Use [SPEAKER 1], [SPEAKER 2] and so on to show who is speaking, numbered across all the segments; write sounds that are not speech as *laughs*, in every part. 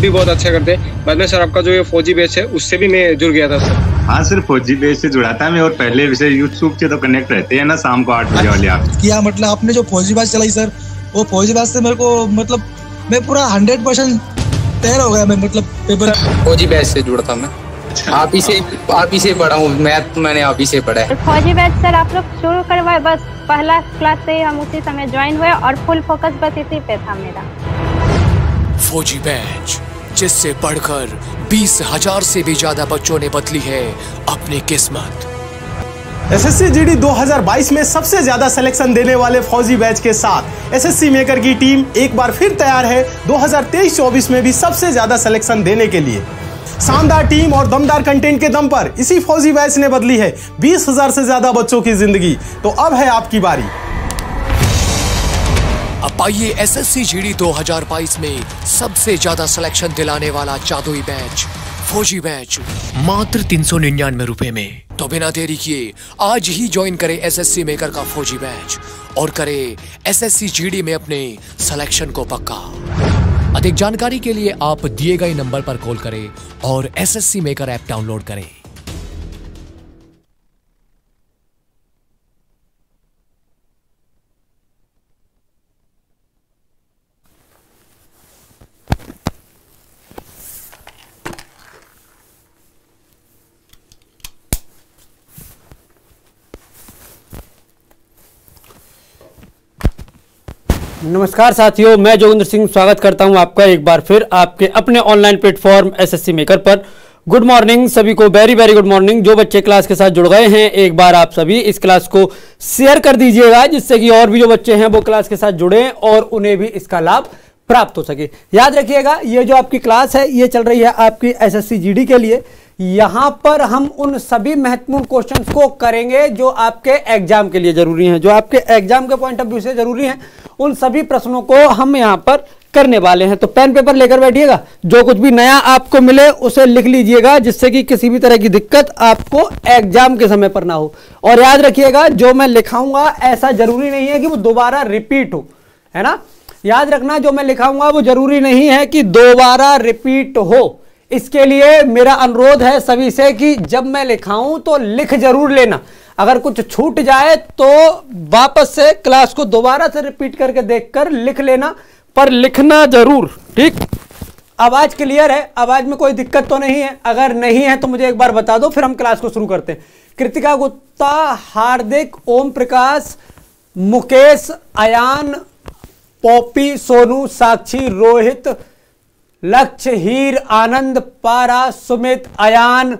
[SPEAKER 1] भी बहुत अच्छा करते हैं बाद में सर आपका जो ये फौजी बेस है उससे भी मैं जुड़ गया था सर हाँ सर फौजी बेस से जुड़ा था मैं और पहले वैसे यूट्यूब से तो कनेक्ट रहते हैं ना शाम को आठ बजे अच्छा, वाले आप क्या मतलब आपने जो फौजी बाज चलाई सर वो फौजी बाज से मेरे को मतलब मैं पूरा हंड्रेड परसेंट तैयार हो गया मैं मतलब पेपर फौजी बैच से जुड़ा था मैं अच्छा। आप ही से आप ही से पढ़ा हूँ मैथ तो मैंने आप ही से पढ़ा है फौजी बैच सर आप लोग शुरू करवाए बस पहला क्लास से हम उसी समय ज्वाइन हुए और फुल फोकस बस इसी पे था मेरा फौजी बैच जिससे पढ़कर बीस हजार से भी ज्यादा बच्चों ने बदली है अपनी किस्मत दो हजार बाईस में सबसे ज्यादा सिलेक्शन देने वाले फौजी बैच के साथ एस एस सी मेकर की टीम एक बार फिर तैयार है 2023-24 में भी सबसे ज्यादा सिलेक्शन देने के लिए शानदार टीम और दमदार कंटेंट के दम पर इसी फौजी बैच ने बदली है बीस हजार से ज्यादा बच्चों की जिंदगी तो अब है आपकी बारी अब पाइए दो हजार बाईस में सबसे ज्यादा सिलेक्शन दिलाने वाला जादुई बैच फौजी बैच मात्र तीन सौ निन्यानवे रूपए में तो बिना देरी किए आज ही ज्वाइन करें सी मेकर का फौजी बैच और करें जी डी में अपने सिलेक्शन को पक्का अधिक जानकारी के लिए आप दिए गए नंबर पर कॉल करें और S S C maker app download करें नमस्कार साथियों मैं जोगिंद्र सिंह स्वागत करता हूं आपका एक बार फिर आपके अपने ऑनलाइन प्लेटफॉर्म एसएससी मेकर पर गुड मॉर्निंग सभी को वेरी वेरी गुड मॉर्निंग जो बच्चे क्लास के साथ जुड़ गए हैं एक बार आप सभी इस क्लास को शेयर कर दीजिएगा जिससे कि और भी जो बच्चे हैं वो क्लास के साथ जुड़े और उन्हें भी इसका लाभ प्राप्त हो सके याद रखिएगा ये जो आपकी क्लास है ये चल रही है आपकी एस एस के लिए यहाँ पर हम उन सभी महत्वपूर्ण क्वेश्चंस को करेंगे जो आपके एग्जाम के लिए जरूरी हैं जो आपके एग्जाम के पॉइंट ऑफ व्यू से जरूरी हैं उन सभी प्रश्नों को हम यहाँ पर करने वाले हैं तो पेन पेपर लेकर बैठिएगा जो कुछ भी नया आपको मिले उसे लिख लीजिएगा जिससे कि किसी भी तरह की दिक्कत आपको एग्जाम के समय पर ना हो और याद रखिएगा जो मैं लिखाऊंगा ऐसा जरूरी नहीं है कि वो दोबारा रिपीट हो है ना याद रखना जो मैं लिखाऊंगा वो जरूरी नहीं है कि दोबारा रिपीट हो इसके लिए मेरा अनुरोध है सभी से कि जब मैं लिखाऊं तो लिख जरूर लेना अगर कुछ छूट जाए तो वापस से क्लास को दोबारा से रिपीट करके देखकर लिख लेना पर लिखना जरूर ठीक आवाज क्लियर है आवाज में कोई दिक्कत तो नहीं है अगर नहीं है तो मुझे एक बार बता दो फिर हम क्लास को शुरू करते हैं कृतिका गुप्ता हार्दिक ओम प्रकाश मुकेश अयान पॉपी सोनू साक्षी रोहित लक्ष्य हीर आनंद पारा सुमित अयान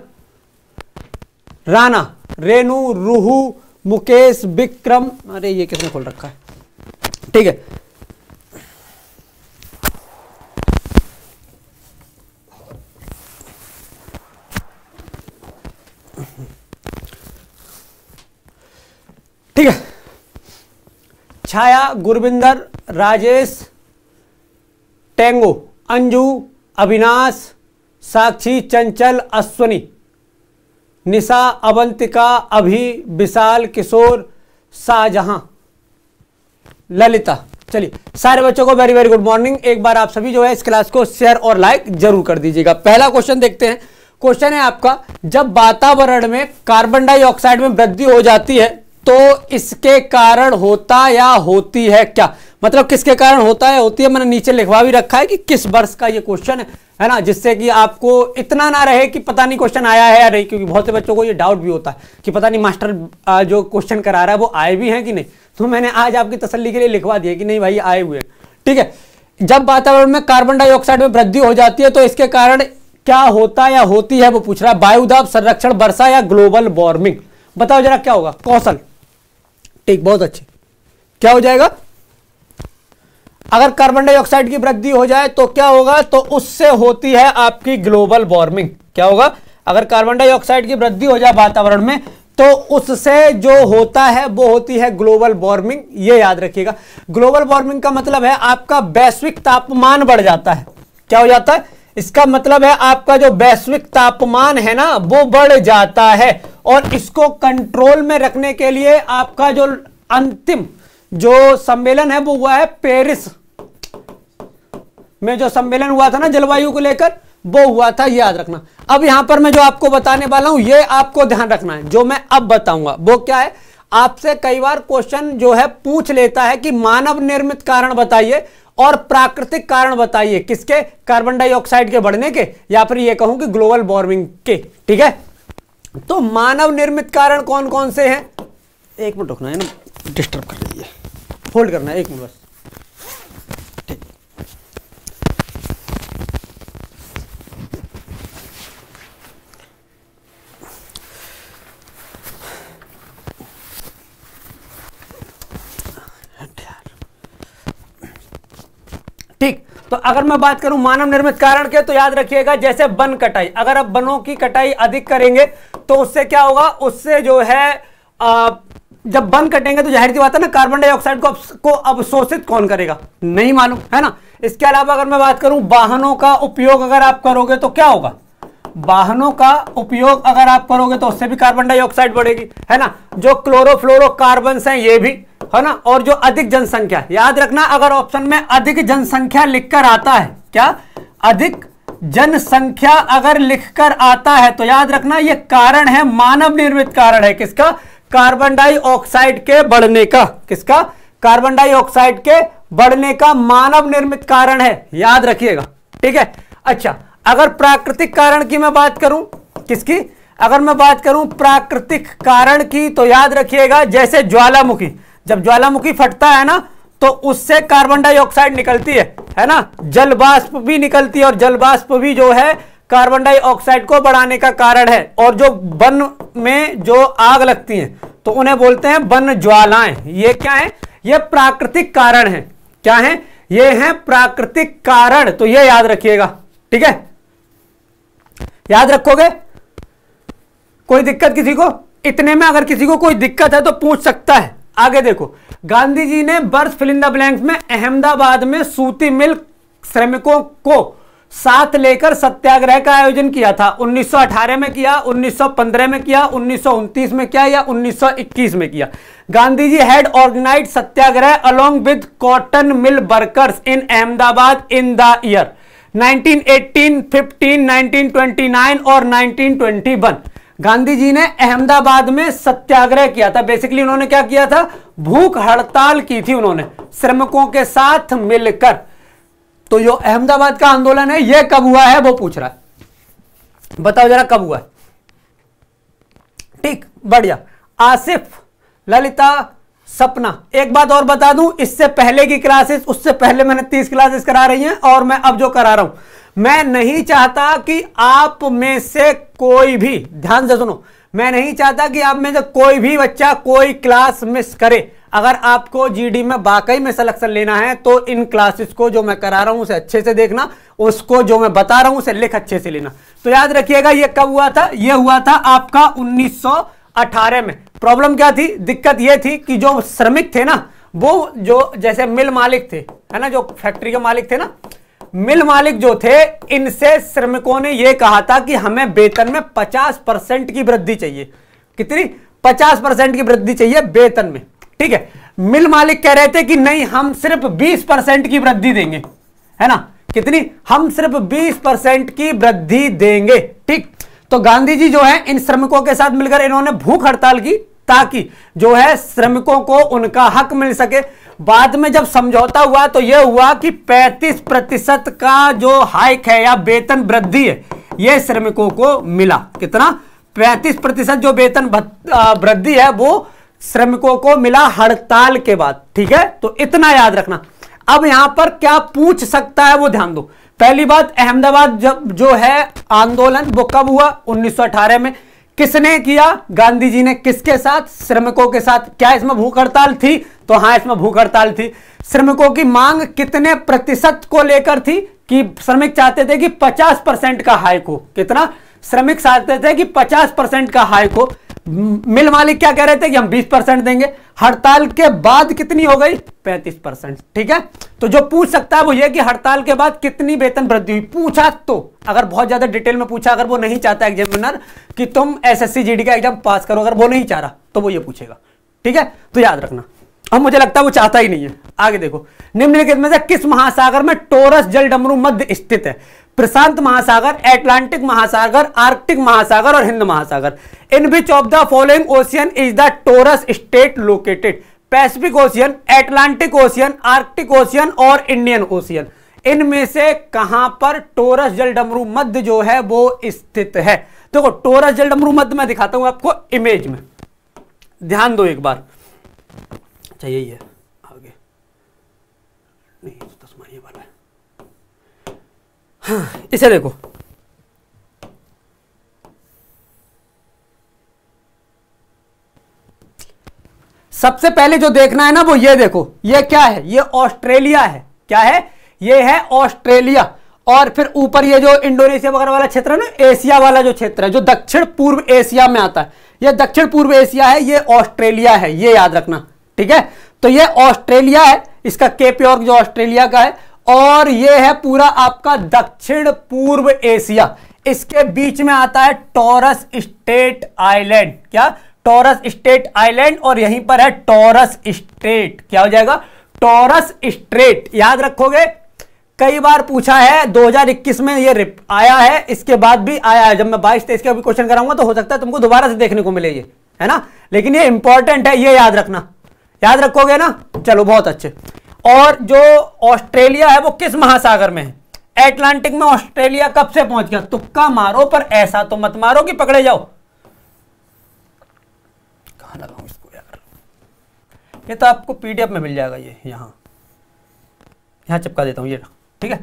[SPEAKER 1] राणा रेणु रूहू मुकेश विक्रम अरे ये किसने खोल रखा है ठीक है ठीक है छाया गुरविंदर राजेश टेंगो अंजू अविनाश साक्षी चंचल अश्वनी निशा अवंतिका अभी विशाल किशोर शाहजहां ललिता चलिए सारे बच्चों को वेरी वेरी गुड मॉर्निंग एक बार आप सभी जो है इस क्लास को शेयर और लाइक जरूर कर दीजिएगा पहला क्वेश्चन देखते हैं क्वेश्चन है आपका जब वातावरण में कार्बन डाइऑक्साइड में वृद्धि हो जाती है तो इसके कारण होता या होती है क्या मतलब किसके कारण होता है होती है मैंने नीचे लिखवा भी रखा है कि किस वर्ष का ये क्वेश्चन है है ना जिससे कि आपको इतना ना रहे कि पता नहीं क्वेश्चन आया है या नहीं क्योंकि बहुत से बच्चों को ये डाउट भी होता है कि पता नहीं मास्टर जो क्वेश्चन करा रहा है वो आए भी हैं कि नहीं तो मैंने आज आपकी तसली के लिए लिखवा दिया कि नहीं भाई आए हुए ठीक है जब वातावरण में कार्बन डाइऑक्साइड में वृद्धि हो जाती है तो इसके कारण क्या होता या होती है वो पूछ रहा है वायुदाब संरक्षण वर्षा या ग्लोबल वार्मिंग बताओ जरा क्या होगा कौशल ठीक बहुत अच्छी क्या हो जाएगा अगर कार्बन डाइऑक्साइड की वृद्धि हो जाए तो क्या होगा तो उससे होती है आपकी ग्लोबल वार्मिंग क्या होगा अगर कार्बन डाइऑक्साइड की वृद्धि हो जाए वातावरण में तो उससे जो होता है वो होती है ग्लोबल वार्मिंग ये याद रखिएगा ग्लोबल वार्मिंग का मतलब है आपका वैश्विक तापमान बढ़ जाता है क्या हो जाता है इसका मतलब है आपका जो वैश्विक तापमान है ना वो बढ़ जाता है और इसको कंट्रोल में रखने के लिए आपका जो अंतिम जो सम्मेलन है वो हुआ है पेरिस में जो सम्मेलन हुआ था ना जलवायु को लेकर वो हुआ था याद रखना अब यहां पर मैं जो आपको बताने वाला हूं ये आपको ध्यान रखना है जो मैं अब बताऊंगा वो क्या है आपसे कई बार क्वेश्चन जो है पूछ लेता है कि मानव निर्मित कारण बताइए और प्राकृतिक कारण बताइए किसके कार्बन डाइऑक्साइड के बढ़ने के या फिर ये कहूं कि ग्लोबल वार्मिंग के ठीक है तो मानव निर्मित कारण कौन कौन से हैं एक मिनट रुकना है ना डिस्टर्ब कर लीजिए होल्ड करना है एक मिनट बस तो अगर मैं बात करूं मानव निर्मित कारण के तो याद रखिएगा जैसे वन कटाई अगर आप वनों की कटाई अधिक करेंगे तो उससे क्या होगा उससे जो है आ, जब वन कटेंगे तो जाहिर सी बात है ना कार्बन डाइऑक्साइड को को अवशोषित कौन करेगा नहीं मालूम है ना इसके अलावा अगर मैं बात करूं वाहनों का उपयोग अगर आप करोगे तो क्या होगा वाहनों का उपयोग अगर आप करोगे तो उससे भी कार्बन डाइऑक्साइड बढ़ेगी है ना जो क्लोरोफ्लोरोकार्बन हैं ये भी है ना और जो अधिक जनसंख्या याद रखना अगर ऑप्शन में अधिक जनसंख्या लिखकर आता है क्या अधिक जनसंख्या अगर लिखकर आता है तो याद रखना यह कारण है मानव निर्मित कारण है किसका कार्बन डाइऑक्साइड के बढ़ने का किसका कार्बन डाइऑक्साइड के बढ़ने का मानव निर्मित कारण है याद रखिएगा ठीक है अच्छा अगर प्राकृतिक कारण की मैं बात करूं किसकी अगर मैं बात करूं प्राकृतिक कारण की तो याद रखिएगा जैसे ज्वालामुखी जब ज्वालामुखी फटता है ना तो उससे कार्बन डाइऑक्साइड निकलती है है ना जल बाष्प भी निकलती है और जल बाष्प भी जो है कार्बन डाइऑक्साइड को बढ़ाने का कारण है और जो वन में जो आग लगती है तो उन्हें बोलते हैं वन ज्वालाएं ये क्या है ये प्राकृतिक कारण है क्या है ये है प्राकृतिक कारण तो ये याद रखिएगा ठीक है याद रखोगे कोई दिक्कत किसी को इतने में अगर किसी को कोई दिक्कत है तो पूछ सकता है आगे देखो गांधी जी ने बर्थ फिल इन द में अहमदाबाद में सूती मिल श्रमिकों को साथ लेकर सत्याग्रह का आयोजन किया था 1918 में किया 1915 में किया उन्नीस में किया या 1921 में किया Gandhi ji had organise satyagraha along with cotton mill workers in Ahmedabad in the year 1918, 15, 1929 और 1921 गांधी जी ने अहमदाबाद में सत्याग्रह किया था बेसिकली उन्होंने क्या किया था भूख हड़ताल की थी उन्होंने श्रमिकों के साथ मिलकर तो जो अहमदाबाद का आंदोलन है यह कब हुआ है वो पूछ रहा है बताओ जरा कब हुआ है ठीक बढ़िया आसिफ ललिता सपना एक बात और बता दूं इससे पहले की क्लासेस उससे पहले मैंने तीस क्लासेस करा रही हैं और मैं अब जो करा रहा हूं मैं नहीं चाहता कि आप में से कोई भी ध्यान से सुनो मैं नहीं चाहता कि आप में से कोई भी बच्चा कोई क्लास मिस करे अगर आपको जीडी में वाकई में सिलेक्शन लेना है तो इन क्लासेस को जो मैं करा रहा हूं उसे अच्छे से देखना उसको जो मैं बता रहा हूं उसे लिख अच्छे से लेना तो याद रखिएगा ये कब हुआ था ये हुआ था आपका 1918 में प्रॉब्लम क्या थी दिक्कत ये थी कि जो श्रमिक थे ना वो जो जैसे मिल मालिक थे है ना जो फैक्ट्री के मालिक थे ना मिल मालिक जो थे इनसे श्रमिकों ने यह कहा था कि हमें वेतन में 50 परसेंट की वृद्धि चाहिए कितनी 50 परसेंट की वृद्धि चाहिए वेतन में ठीक है मिल मालिक कह रहे थे कि नहीं हम सिर्फ 20 परसेंट की वृद्धि देंगे है ना कितनी हम सिर्फ 20 परसेंट की वृद्धि देंगे ठीक तो गांधी जी जो है इन श्रमिकों के साथ मिलकर इन्होंने भूख हड़ताल की ताकि जो है श्रमिकों को उनका हक मिल सके बाद में जब समझौता हुआ तो यह हुआ कि 35 प्रतिशत का जो हाइक है या वेतन वृद्धि है यह श्रमिकों को मिला कितना 35 प्रतिशत जो वेतन वृद्धि है वो श्रमिकों को मिला हड़ताल के बाद ठीक है तो इतना याद रखना अब यहां पर क्या पूछ सकता है वो ध्यान दो पहली बात अहमदाबाद जब जो है आंदोलन वो कब हुआ 1918 में किसने किया गांधी जी ने किसके साथ श्रमिकों के साथ क्या इसमें भूख हड़ताल थी तो हाँ इसमें भूख हड़ताल थी श्रमिकों की मांग कितने प्रतिशत को लेकर थी कि श्रमिक चाहते थे कि 50 परसेंट का हाइक हो कितना श्रमिक चाहते थे कि 50 परसेंट का हाइक हो मिल मालिक क्या कह रहे थे कि हम 20 परसेंट देंगे हड़ताल के बाद कितनी हो गई 35 परसेंट ठीक है तो जो पूछ सकता है वो ये कि हड़ताल के बाद कितनी वेतन वृद्धि हुई पूछा तो अगर बहुत ज्यादा डिटेल में पूछा अगर वो नहीं चाहता एग्जामिनर कि तुम एसएससी जीडी का एग्जाम पास करो अगर वो नहीं चाह रहा तो वो ये पूछेगा ठीक है तो याद रखना अब मुझे लगता है वो चाहता ही नहीं है आगे देखो निम्नलिखित में से किस महासागर में टोरस जल डमरू मध्य स्थित है प्रशांत महासागर एटलांटिक महासागर आर्कटिक महासागर और हिंद महासागर in which of the following ocean is the Torres Strait located Pacific Ocean Atlantic Ocean Arctic Ocean और इंडियन ओशियन इनमें से कहां पर टोरस जल डमरू मध्य जो है वो स्थित है देखो तो टोरस जल डमरू मध्य मैं दिखाता हूं आपको इमेज में ध्यान दो एक बार चाहिए अच्छा, आगे नहीं हाँ *sighs* इसे देखो सबसे पहले जो देखना है ना वो ये देखो ये क्या है ये ऑस्ट्रेलिया है क्या है ये है ऑस्ट्रेलिया और फिर ऊपर ये जो इंडोनेशिया वगैरह वाला क्षेत्र है ना एशिया वाला जो क्षेत्र है जो दक्षिण पूर्व एशिया में आता है ये दक्षिण पूर्व एशिया है ये ऑस्ट्रेलिया है ये याद रखना ठीक है तो ये ऑस्ट्रेलिया है इसका केप जो ऑस्ट्रेलिया का है और ये है पूरा आपका दक्षिण पूर्व एशिया इसके बीच में आता है टॉरस स्टेट आइलैंड क्या टॉरस स्टेट आइलैंड और यहीं पर है टॉरस स्टेट क्या हो जाएगा टॉरस स्ट्रेट याद रखोगे कई बार पूछा है 2021 में ये आया है इसके बाद भी आया है जब मैं बाईस तेईस का भी क्वेश्चन कराऊंगा तो हो सकता है तुमको दोबारा से देखने को मिले ये है ना लेकिन ये इंपॉर्टेंट है ये याद रखना याद रखोगे ना चलो बहुत अच्छे और जो ऑस्ट्रेलिया है वो किस महासागर में है एटलांटिक में ऑस्ट्रेलिया कब से पहुंच गया तुक्का मारो पर ऐसा तो मत मारो कि पकड़े जाओ कहा लगाऊ इसको यार ये तो आपको पीडीएफ में मिल जाएगा ये यहां यहां चिपका देता हूं ये ठीक है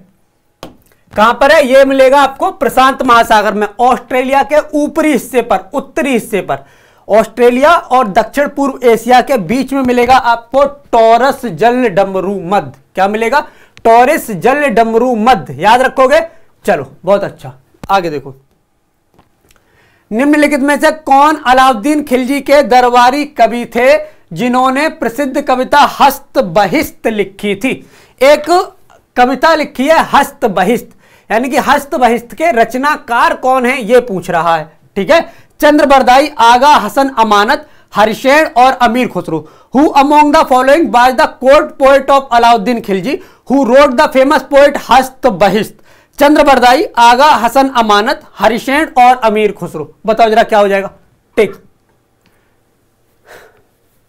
[SPEAKER 1] कहां पर है ये मिलेगा आपको प्रशांत महासागर में ऑस्ट्रेलिया के ऊपरी हिस्से पर उत्तरी हिस्से पर ऑस्ट्रेलिया और दक्षिण पूर्व एशिया के बीच में मिलेगा आपको टॉरस जल डमरू मध्य क्या मिलेगा टॉरस जल डमरू मध्य याद रखोगे चलो बहुत अच्छा आगे देखो निम्नलिखित में से कौन अलाउद्दीन खिलजी के दरबारी कवि थे जिन्होंने प्रसिद्ध कविता हस्त बहिस्त लिखी थी एक कविता लिखी है हस्त बहिस्त यानी कि हस्त बहिस्त के रचनाकार कौन है यह पूछ रहा है ठीक है चंद्र बरदाई आगा हसन अमानत हरिशेण और Amir Khusro who among the following was the court poet of Alauddin Khilji who wrote the famous poet Hasht Bahisht चंद्र बरदाई आगा हसन अमानत हरिशेण और अमीर खुसरू बताओ जरा क्या हो जाएगा ठीक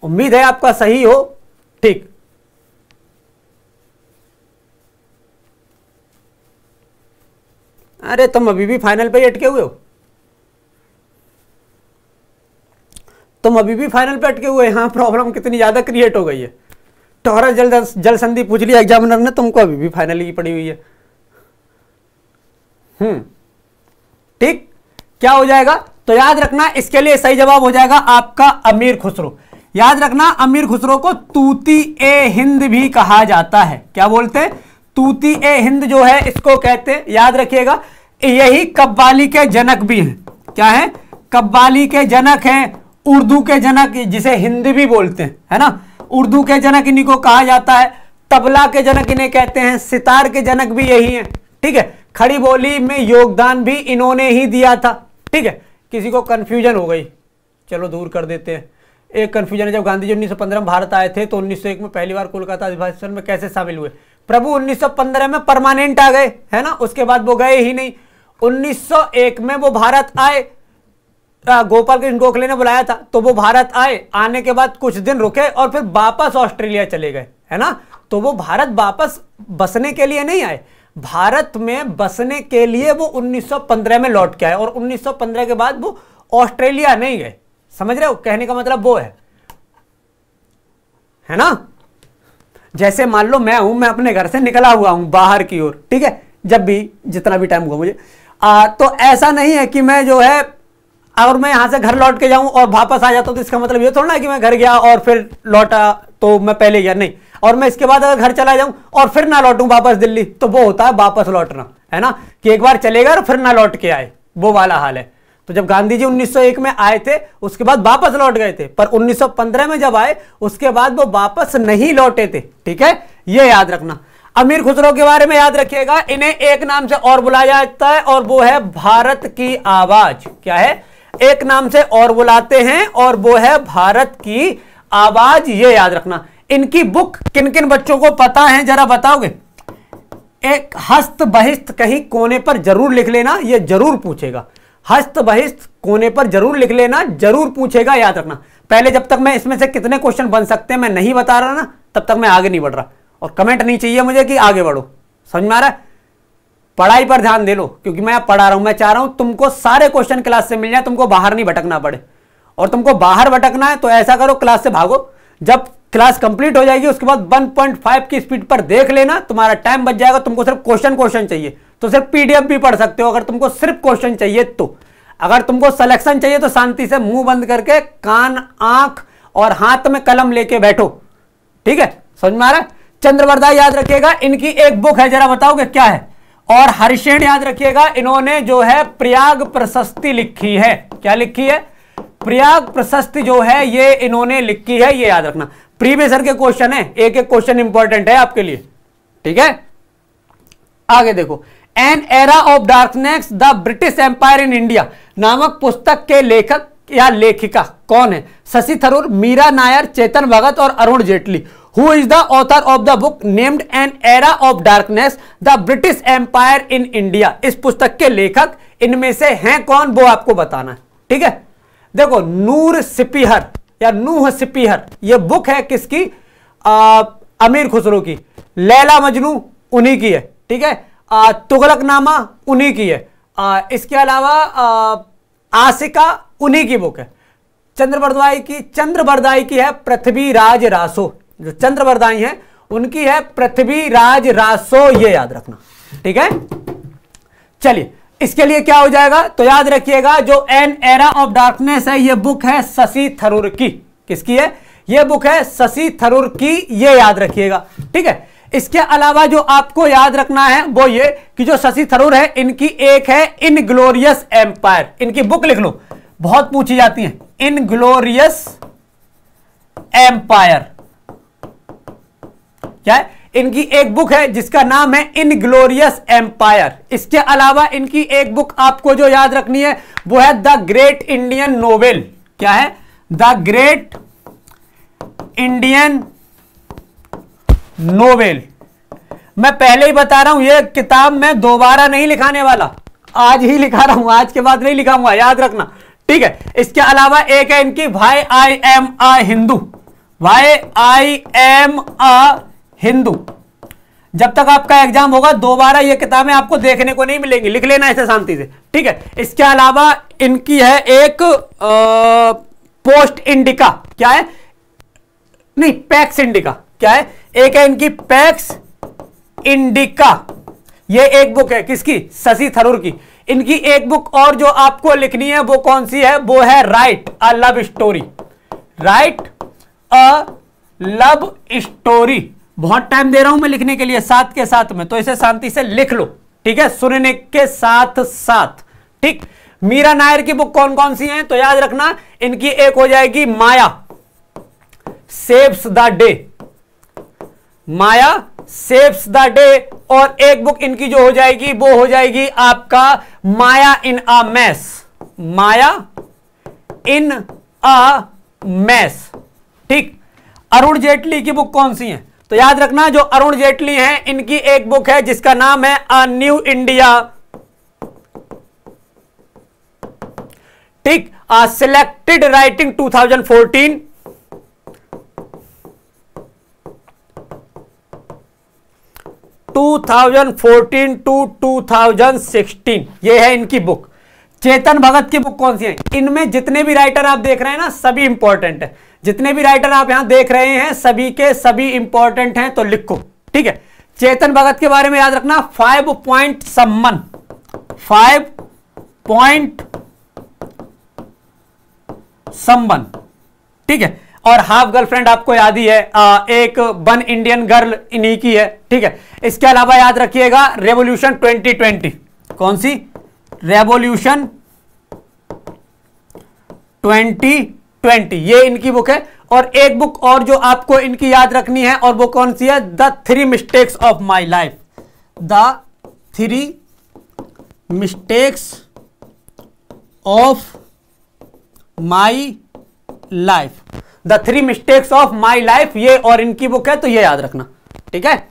[SPEAKER 1] उम्मीद है आपका सही हो ठीक अरे तुम अभी भी फाइनल पे अटके हुए हो तुम अभी भी फाइनल पे अटके हुए यहाँ प्रॉब्लम कितनी ज़्यादा क्रिएट हो गई है टोहरा जल जल संधि पूछ लिया एग्जामिनर ने तुमको अभी भी फाइनल ही पड़ी हुई है हम्म ठीक क्या हो जाएगा तो याद रखना इसके लिए सही जवाब हो जाएगा आपका अमीर खुसरो याद रखना अमीर खुसरो को तूती ए हिंद भी कहा जाता है क्या बोलते हैं तूती ए हिंद जो है इसको कहते हैं याद रखिएगा यही कब्बाली के जनक भी हैं क्या है कब्बाली के जनक हैं उर्दू के जनक जिसे हिंदी भी बोलते हैं है ना उर्दू के जनक इन्हीं को कहा जाता है तबला के जनक इन्हें कहते हैं सितार के जनक भी यही हैं ठीक है खड़ी बोली में योगदान भी इन्होंने ही दिया था ठीक है किसी को कन्फ्यूजन हो गई चलो दूर कर देते हैं एक कन्फ्यूजन है जब गांधी जी उन्नीस में भारत आए थे तो 1901 में पहली बार कोलकाता अधिभाषण में कैसे शामिल हुए प्रभु 1915 में परमानेंट आ गए है ना उसके बाद वो गए ही नहीं 1901 में वो भारत आए गोपाल कृष्ण गोखले ने बुलाया था तो वो भारत आए आने के बाद कुछ दिन रुके और फिर वापस ऑस्ट्रेलिया चले गए है ना तो वो भारत वापस बसने के लिए नहीं आए भारत में बसने के लिए वो 1915 में लौट के आए और 1915 के बाद वो ऑस्ट्रेलिया नहीं गए समझ रहे हो कहने का मतलब वो है है ना जैसे मान लो मैं हूं मैं अपने घर से निकला हुआ हूं बाहर की ओर ठीक है जब भी जितना भी टाइम हुआ मुझे आ, तो ऐसा नहीं है कि मैं जो है अगर मैं यहाँ से घर लौट के जाऊँ और वापस आ जाता तो इसका मतलब ये थोड़ा ना कि मैं घर गया और फिर लौटा तो मैं पहले गया नहीं और मैं इसके बाद अगर घर चला जाऊँ और फिर ना लौटूँ वापस दिल्ली तो वो होता है वापस लौटना है ना कि एक बार चलेगा और फिर ना लौट के आए वो वाला हाल है तो जब गांधी जी 1901 में आए थे उसके बाद वापस लौट गए थे पर 1915 में जब आए उसके बाद वो वापस नहीं लौटे थे ठीक है ये याद रखना अमीर खुसरो के बारे में याद रखिएगा इन्हें एक नाम से और बुलाया जाता है और वो है भारत की आवाज क्या है एक नाम से और बुलाते हैं और वो है भारत की आवाज ये याद रखना इनकी बुक किन किन बच्चों को पता है जरा बताओगे एक हस्त बहिस्त कहीं कोने पर जरूर लिख लेना ये जरूर पूछेगा हस्त बहिस्त कोने पर जरूर लिख लेना जरूर पूछेगा याद रखना पहले जब तक मैं इसमें से कितने क्वेश्चन बन सकते हैं मैं नहीं बता रहा ना तब तक मैं आगे नहीं बढ़ रहा और कमेंट नहीं चाहिए मुझे कि आगे बढ़ो समझ में आ रहा है पढ़ाई पर ध्यान दे लो क्योंकि मैं पढ़ा रहा हूं मैं चाह रहा हूं तुमको सारे क्वेश्चन क्लास से मिल जाए तुमको बाहर नहीं भटकना पड़े और तुमको बाहर भटकना है तो ऐसा करो क्लास से भागो जब क्लास कंप्लीट हो जाएगी उसके बाद 1.5 की स्पीड पर देख लेना तुम्हारा टाइम बच जाएगा तुमको सिर्फ क्वेश्चन क्वेश्चन चाहिए तो सिर्फ पीडीएफ भी पढ़ सकते हो अगर तुमको सिर्फ क्वेश्चन चाहिए तो अगर तुमको सिलेक्शन चाहिए तो शांति से मुंह बंद करके कान आंख और हाथ में कलम लेके बैठो ठीक है समझ में आ रहा है चंद्रवरदा याद रखिएगा इनकी एक बुक है जरा बताओगे क्या है और हरिशेण याद रखिएगा इन्होंने जो है प्रयाग प्रशस्ति लिखी है क्या लिखी है प्रयाग प्रशस्ति जो है ये इन्होंने लिखी है ये याद रखना प्रीवियस के क्वेश्चन है एक एक क्वेश्चन इंपॉर्टेंट है आपके लिए ठीक है आगे देखो an era of darkness the British empire in India नामक पुस्तक के लेखक या लेखिका कौन है शशि थरूर मीरा नायर चेतन भगत और Arun Jaitley who is the author of the book named an era of darkness the British empire in India इस पुस्तक के लेखक इनमें से हैं कौन वो आपको बताना है ठीक है देखो नूर सिपिहर या नूह सिपिहर ये बुक है किसकी आ, अमीर खुसरो की लैला मजनू उन्हीं की है ठीक है तुगलक नामा उन्हीं की है आ, इसके अलावा आसिका उन्हीं की बुक है चंद्र बरदाई की चंद्र बरदाई की है पृथ्वीराज रासो जो चंद्र वरदाई है उनकी है पृथ्वी राज रासो ये याद रखना ठीक है चलिए इसके लिए क्या हो जाएगा तो याद रखिएगा जो एन एरा ऑफ डार्कनेस है ये बुक है शशि थरूर की किसकी है ये बुक है शशि थरूर की ये याद रखिएगा ठीक है इसके अलावा जो आपको याद रखना है वो ये कि जो शशि थरूर है इनकी एक है इन ग्लोरियस एम्पायर इनकी बुक लिख लो बहुत पूछी जाती है इन ग्लोरियस एम्पायर क्या है इनकी एक बुक है जिसका नाम है इनग्लोरियस एम्पायर इसके अलावा इनकी एक बुक आपको जो याद रखनी है वो है द ग्रेट इंडियन नोवेल क्या है द ग्रेट इंडियन नोवेल मैं पहले ही बता रहा हूं यह किताब मैं दोबारा नहीं लिखाने वाला आज ही लिखा रहा हूं आज के बाद नहीं लिखाऊंगा याद रखना ठीक है इसके अलावा एक है इनकी भाई आई एम आ हिंदू भाई आई एम आ हिंदू जब तक आपका एग्जाम होगा दोबारा ये किताबें आपको देखने को नहीं मिलेंगी लिख लेना ऐसे शांति से ठीक है इसके अलावा इनकी है एक आ, पोस्ट इंडिका क्या है नहीं पैक्स इंडिका क्या है एक है इनकी पैक्स इंडिका ये एक बुक है किसकी शशि थरूर की इनकी एक बुक और जो आपको लिखनी है वो कौन सी है वो है write a love story write a love story बहुत टाइम दे रहा हूं मैं लिखने के लिए साथ के साथ में तो इसे शांति से लिख लो ठीक है सुनने के साथ साथ ठीक मीरा नायर की बुक कौन कौन सी हैं तो याद रखना इनकी एक हो जाएगी Maya saves the day Maya saves the day और एक बुक इनकी जो हो जाएगी वो हो जाएगी आपका माया in a mess Maya in a mess ठीक अरुण जेटली की बुक कौन सी है तो याद रखना जो अरुण जेटली हैं इनकी एक बुक है जिसका नाम है अ न्यू इंडिया ठीक अ सिलेक्टेड राइटिंग 2014 2014 टू 2016 ये है इनकी बुक चेतन भगत की बुक कौन सी है इनमें जितने भी राइटर आप देख रहे हैं ना सभी इंपॉर्टेंट है जितने भी राइटर आप यहां देख रहे हैं सभी के सभी इंपॉर्टेंट हैं तो लिखो ठीक है चेतन भगत के बारे में याद रखना five point someone five point someone ठीक है और हाफ गर्लफ्रेंड आपको याद ही है आ, एक वन इंडियन गर्ल इन्हीं की है ठीक है इसके अलावा याद रखिएगा रेवोल्यूशन 2020 कौन सी रेवोल्यूशन ट्वेंटी ट्वेंटी ये इनकी बुक है और एक बुक और जो आपको इनकी याद रखनी है और वो कौन सी है the three mistakes of my life the three mistakes of my life the three mistakes of my life ये और इनकी बुक है तो ये याद रखना ठीक है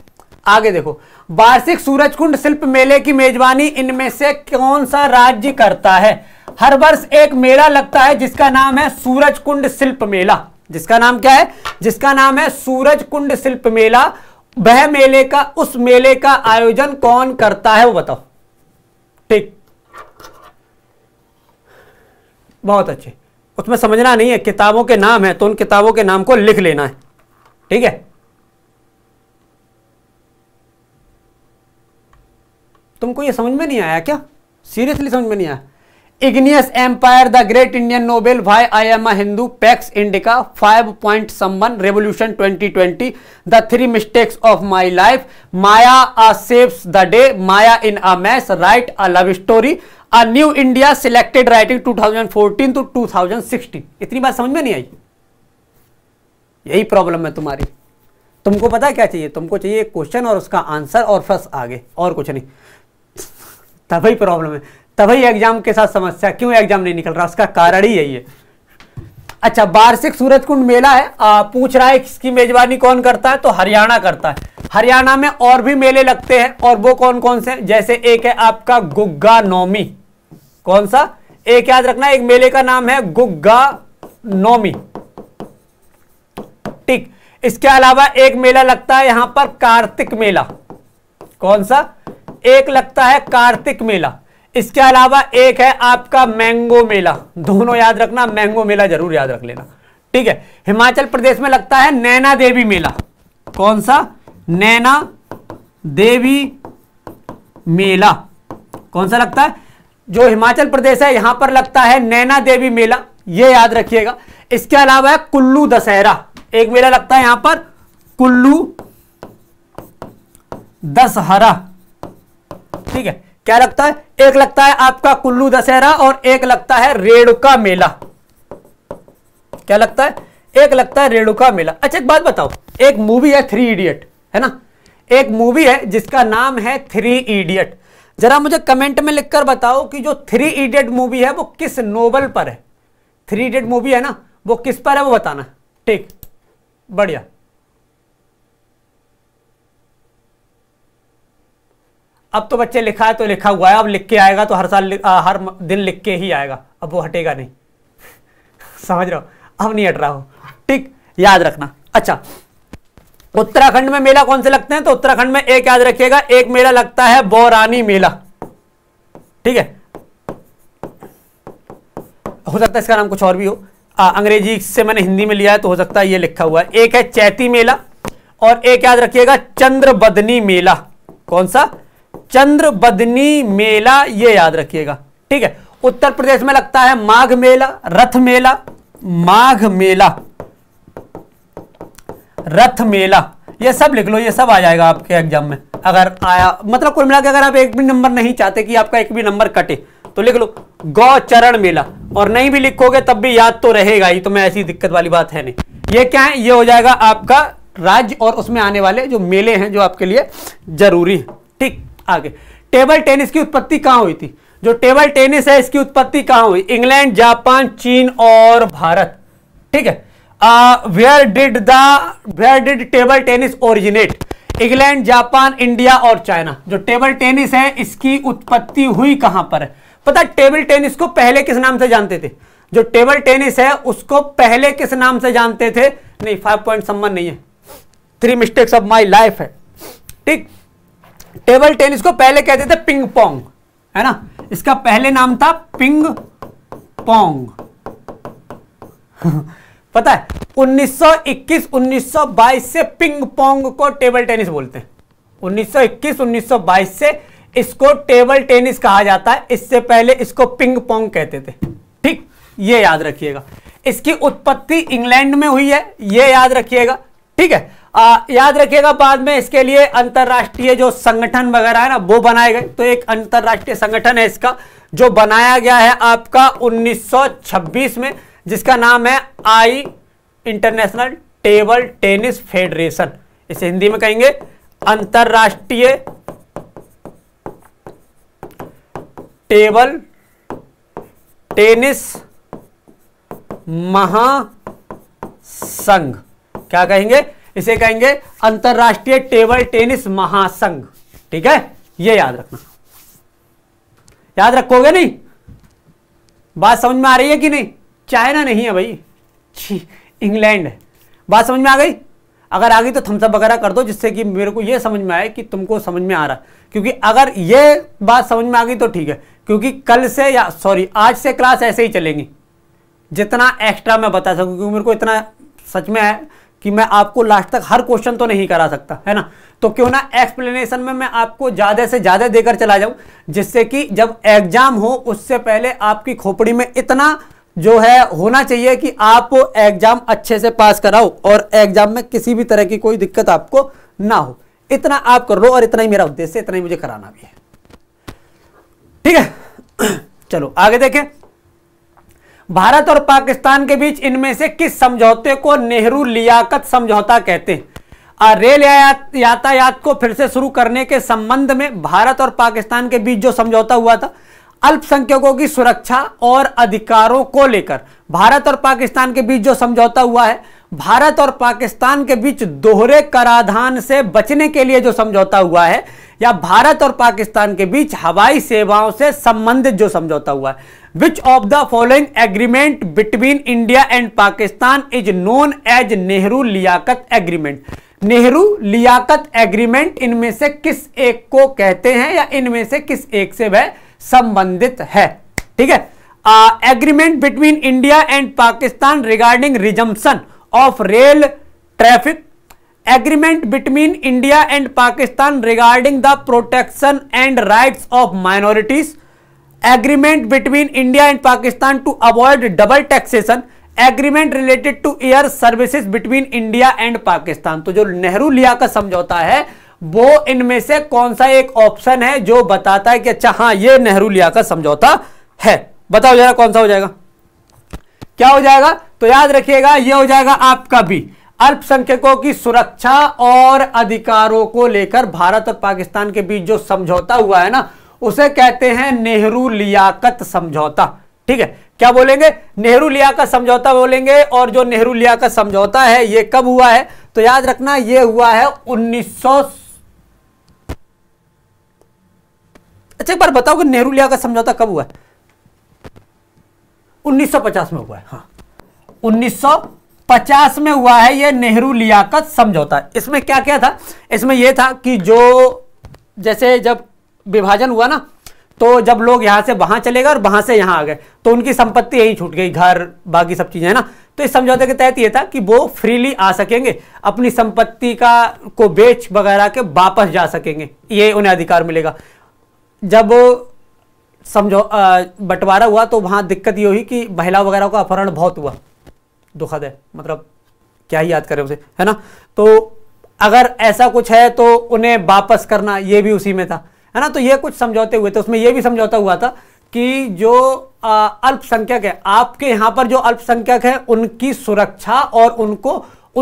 [SPEAKER 1] आगे देखो वार्षिक सूरजकुंड शिल्प मेले की मेजबानी इनमें से कौन सा राज्य करता है हर वर्ष एक मेला लगता है जिसका नाम है सूरज कुंड शिल्प मेला जिसका नाम क्या है जिसका नाम है सूरज कुंड शिल्प मेला वह मेले का उस मेले का आयोजन कौन करता है वो बताओ ठीक बहुत अच्छे उसमें समझना नहीं है किताबों के नाम है तो उन किताबों के नाम को लिख लेना है ठीक है तुमको ये समझ में नहीं आया क्या सीरियसली समझ में नहीं आया inglorious empire the great Indian novel why I am Hindu pax Indica five point someone revolution twenty the three mistakes of my life Maya uh saves the day Maya in a mess write a love story a new India selected writing two thousand fourteen to two thousand sixteen इतनी बात समझ में नहीं आई यही problem है तुम्हारी तुमको पता क्या चाहिए तुमको चाहिए क्वेश्चन और उसका आंसर और फर्स्ट आगे और कुछ नहीं तभी प्रॉब्लम है तभी एग्जाम के साथ समस्या क्यों एग्जाम नहीं निकल रहा उसका कारण ही यही है अच्छा वार्षिक सूरज कुंड मेला है आ, पूछ रहा है इसकी मेजबानी कौन करता है तो हरियाणा करता है हरियाणा में और भी मेले लगते हैं और वो कौन कौन से जैसे एक है आपका गुग्गा नौमी कौन सा एक याद रखना एक मेले का नाम है गुग्गा नौमी ठीक इसके अलावा एक मेला लगता है यहां पर कार्तिक मेला कौन सा एक लगता है कार्तिक मेला इसके अलावा एक है आपका मैंगो मेला दोनों याद रखना मैंगो मेला जरूर याद रख लेना ठीक है हिमाचल प्रदेश में लगता है नैना देवी मेला कौन सा नैना देवी मेला कौन सा लगता है जो हिमाचल प्रदेश है यहां पर लगता है नैना देवी मेला ये याद रखिएगा इसके अलावा है कुल्लू दशहरा एक मेला लगता है यहां पर कुल्लू दशहरा ठीक है क्या लगता है एक लगता है आपका कुल्लू दशहरा और एक लगता है रेणुका मेला क्या लगता है एक लगता है रेणुका मेला अच्छा एक बात बताओ एक मूवी है थ्री इडियट है ना एक मूवी है जिसका नाम है थ्री इडियट जरा मुझे कमेंट में लिखकर बताओ कि जो थ्री इडियट मूवी है वो किस नोवल पर है थ्री इडियट मूवी है ना वो किस पर है वो बताना ठीक बढ़िया अब तो बच्चे लिखा है तो लिखा हुआ है अब लिख के आएगा तो हर साल आ, हर दिन लिख के ही आएगा अब वो हटेगा नहीं *laughs* समझ रहा हो अब नहीं हट रहा हो ठीक याद रखना अच्छा उत्तराखंड में मेला कौन से लगते हैं तो उत्तराखंड में एक याद रखिएगा एक मेला लगता है बौरानी मेला ठीक है हो सकता है इसका नाम कुछ और भी हो आ, अंग्रेजी से मैंने हिंदी में लिया है तो हो सकता है ये लिखा हुआ है एक है चैती मेला और एक याद रखिएगा चंद्रबदनी मेला कौन सा चंद्र बदनी मेला ये याद रखिएगा ठीक है उत्तर प्रदेश में लगता है माघ मेला रथ मेला माघ मेला रथ मेला ये सब लिख लो ये सब आ जाएगा आपके एग्जाम में अगर आया मतलब कुल मिला के अगर आप एक भी नंबर नहीं चाहते कि आपका एक भी नंबर कटे तो लिख लो गौ चरण मेला और नहीं भी लिखोगे तब भी याद तो रहेगा ही तो मैं ऐसी दिक्कत वाली बात है नहीं ये क्या है ये हो जाएगा आपका राज्य और उसमें आने वाले जो मेले हैं जो आपके लिए जरूरी है ठीक आगे टेबल टेनिस की उत्पत्ति कहां हुई थी जो टेबल टेनिस है इसकी उत्पत्ति कहां हुई इंग्लैंड जापान चीन और भारत ठीक है where did the where did table tennis originate England Japan India और चाइना जो टेबल टेनिस है इसकी उत्पत्ति हुई कहां पर है पता टेबल टेनिस को पहले किस नाम से जानते थे जो टेबल टेनिस है उसको पहले किस नाम से जानते थे नहीं फाइव पॉइंट संबंध नहीं है three mistakes of my life है ठीक टेबल टेनिस को पहले कहते थे पिंग पोंग है ना इसका पहले नाम था पिंग पोंग *laughs* पता है 1921-1922 से पिंग पोंग को टेबल टेनिस बोलते हैं 1921-1922 से इसको टेबल टेनिस कहा जाता है इससे पहले इसको पिंग पोंग कहते थे ठीक ये याद रखिएगा इसकी उत्पत्ति इंग्लैंड में हुई है ये याद रखिएगा ठीक है आ, याद रखिएगा बाद में इसके लिए अंतरराष्ट्रीय जो संगठन वगैरह है ना वो बनाए गए तो एक अंतरराष्ट्रीय संगठन है इसका जो बनाया गया है आपका 1926 में जिसका नाम है I International Table Tennis Federation इसे हिंदी में कहेंगे अंतरराष्ट्रीय टेबल टेनिस महासंघ क्या कहेंगे इसे कहेंगे अंतरराष्ट्रीय टेबल टेनिस महासंघ ठीक है ये याद रखना याद रखोगे नहीं बात समझ में आ रही है कि नहीं चाइना नहीं है भाई छी इंग्लैंड बात समझ में आ गई अगर आ गई तो थम्सअप वगैरह कर दो जिससे कि मेरे को यह समझ में आए कि तुमको समझ में आ रहा क्योंकि अगर ये बात समझ में आ गई तो ठीक है क्योंकि कल से या सॉरी आज से क्लास ऐसे ही चलेंगी जितना एक्स्ट्रा मैं बता सकूं क्योंकि मेरे को इतना सच में है कि मैं आपको लास्ट तक हर क्वेश्चन तो नहीं करा सकता है ना तो क्यों ना एक्सप्लेनेशन में मैं आपको ज़्यादा से ज़्यादा देकर चला जाऊं जिससे कि जब एग्जाम हो उससे पहले आपकी खोपड़ी में इतना जो है होना चाहिए कि आप एग्जाम अच्छे से पास कराओ और एग्जाम में किसी भी तरह की कोई दिक्कत आपको ना हो इतना आप कर लो और इतना ही मेरा उद्देश्य इतना ही मुझे कराना भी है ठीक है *clears throat* चलो आगे देखें भारत और पाकिस्तान के बीच इनमें से किस समझौते को नेहरू लियाकत समझौता कहते हैं रेल यातायात को फिर से शुरू करने के संबंध में भारत और पाकिस्तान के बीच जो समझौता हुआ था अल्पसंख्यकों की सुरक्षा और अधिकारों को लेकर भारत और पाकिस्तान के बीच जो समझौता हुआ है भारत और पाकिस्तान के बीच दोहरे कराधान से बचने के लिए जो समझौता हुआ है या भारत और पाकिस्तान के बीच हवाई सेवाओं से संबंधित जो समझौता हुआ है which of the following agreement between India and Pakistan is known as Nehru Liaquat agreement Nehru Liaquat agreement इनमें से किस एक को कहते हैं या इनमें से किस एक से वह संबंधित है ठीक है agreement between India and Pakistan regarding resumption of rail traffic agreement between India and Pakistan regarding the protection and rights of minorities agreement between India and Pakistan to avoid double taxation agreement related to air services between India and Pakistan तो जो नेहरू लिया का समझौता है वो इनमें से कौन सा एक ऑप्शन है जो बताता है कि अच्छा हाँ ये नेहरू लिया का समझौता है बताओ जरा कौन सा हो जाएगा क्या हो जाएगा तो याद रखिएगा यह हो जाएगा आपका भी अल्पसंख्यकों की सुरक्षा और अधिकारों को लेकर भारत और पाकिस्तान के बीच जो समझौता हुआ है ना उसे कहते हैं नेहरू लियाकत समझौता ठीक है क्या बोलेंगे नेहरू लियाकत समझौता बोलेंगे और जो नेहरू लियाकत समझौता है ये कब हुआ है तो याद रखना ये हुआ है उन्नीस अच्छा एक बार बताओ कि नेहरू लियाकत समझौता कब हुआ है 1950 में हुआ है हाँ पचास में हुआ है यह नेहरू लियाकत समझौता इसमें क्या क्या था इसमें यह था कि जो जैसे जब विभाजन हुआ ना तो जब लोग यहां से वहां चले गए और वहां से यहां आ गए तो उनकी संपत्ति यहीं छूट गई घर बाकी सब चीज़ें है ना तो इस समझौते के तहत ये था कि वो फ्रीली आ सकेंगे अपनी संपत्ति का को बेच वगैरह के वापस जा सकेंगे ये उन्हें अधिकार मिलेगा जब समझौ बंटवारा हुआ तो वहां दिक्कत ये हुई कि महिला वगैरह का अपहरण बहुत हुआ दुखद है मतलब क्या ही याद करें उसे है ना तो अगर ऐसा कुछ है तो उन्हें वापस करना ये भी उसी में था है ना तो ये कुछ समझौते हुए थे उसमें ये भी समझौता हुआ था कि जो अल्पसंख्यक है आपके यहाँ पर जो अल्पसंख्यक है उनकी सुरक्षा और उनको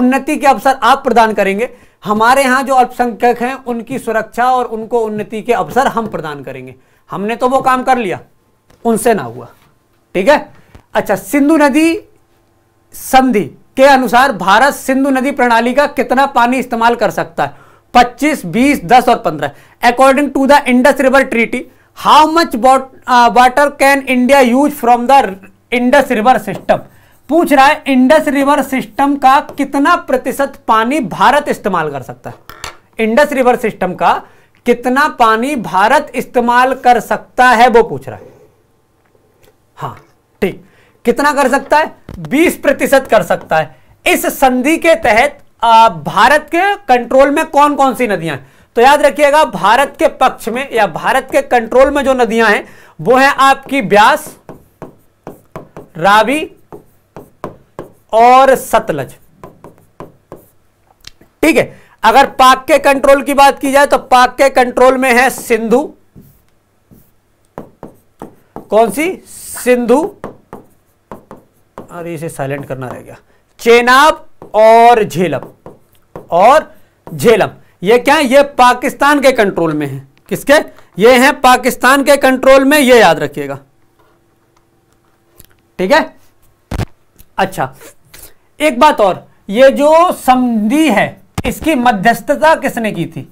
[SPEAKER 1] उन्नति के अवसर आप प्रदान करेंगे हमारे यहाँ जो अल्पसंख्यक हैं उनकी सुरक्षा और उनको उन्नति के अवसर हम प्रदान करेंगे हमने तो वो काम कर लिया उनसे ना हुआ ठीक है अच्छा सिंधु नदी संधि के अनुसार भारत सिंधु नदी प्रणाली का कितना पानी इस्तेमाल कर सकता है पच्चीस बीस दस और पंद्रह according to the Indus river treaty how much water can India use from the Indus river system पूछ रहा है इंडस रिवर सिस्टम का कितना प्रतिशत पानी भारत इस्तेमाल कर सकता है इंडस रिवर सिस्टम का कितना पानी भारत इस्तेमाल कर सकता है वो पूछ रहा है हाँ ठीक कितना कर सकता है 20 प्रतिशत कर सकता है इस संधि के तहत भारत के कंट्रोल में कौन कौन सी नदियां हैं तो याद रखिएगा भारत के पक्ष में या भारत के कंट्रोल में जो नदियां हैं वो है आपकी ब्यास रावी और सतलज ठीक है अगर पाक के कंट्रोल की बात की जाए तो पाक के कंट्रोल में है सिंधु कौन सी सिंधु और इसे साइलेंट करना रह गया चेनाब और झेलम और झेलम ये क्या है ये पाकिस्तान के कंट्रोल में है किसके ये हैं पाकिस्तान के कंट्रोल में ये याद रखिएगा ठीक है अच्छा एक बात और ये जो संधि है इसकी मध्यस्थता किसने की थी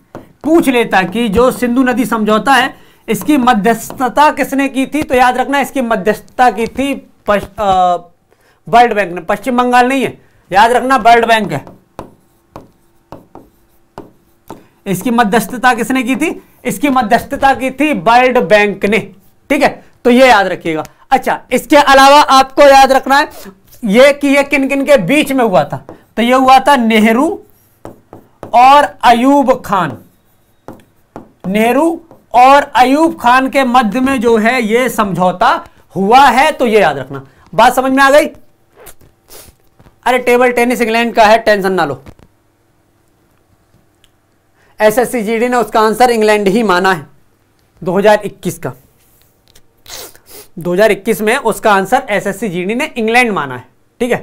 [SPEAKER 1] पूछ लेता कि जो सिंधु नदी समझौता है इसकी मध्यस्थता किसने की थी तो याद रखना इसकी मध्यस्थता की थी पश, आ, वर्ल्ड बैंक ने पश्चिम बंगाल नहीं है याद रखना वर्ल्ड बैंक है इसकी मध्यस्थता किसने की थी इसकी मध्यस्थता की थी वर्ल्ड बैंक ने ठीक है तो ये याद रखिएगा अच्छा इसके अलावा आपको याद रखना है ये कि ये किन किन के बीच में हुआ था तो ये हुआ था नेहरू और अयूब खान नेहरू और अयूब खान के मध्य में जो है ये समझौता हुआ है तो ये याद रखना बात समझ में आ गई अरे टेबल टेनिस इंग्लैंड का है टेंशन ना लो एसएससी जीडी ने उसका आंसर इंग्लैंड ही माना है 2021 का 2021 में उसका आंसर एसएससी जीडी ने इंग्लैंड माना है ठीक है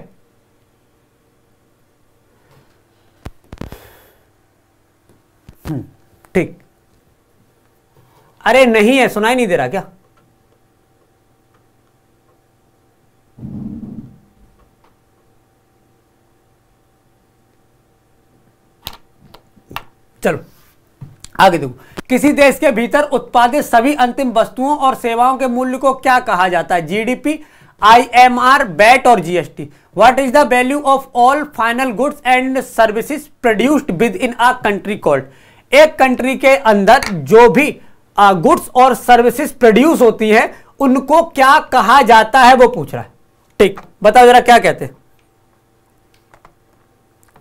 [SPEAKER 1] हम्म, ठीक अरे नहीं है सुनाई नहीं दे रहा क्या चलो आगे देखो किसी देश के भीतर उत्पादित सभी अंतिम वस्तुओं और सेवाओं के मूल्य को क्या कहा जाता है जीडीपी आईएमआर बैट और GST what is the value of all final goods and services produced within a country called एक कंट्री के अंदर जो भी गुड्स और सर्विसेज प्रोड्यूस होती है उनको क्या कहा जाता है वो पूछ रहा है ठीक बताओ जरा क्या कहते हैं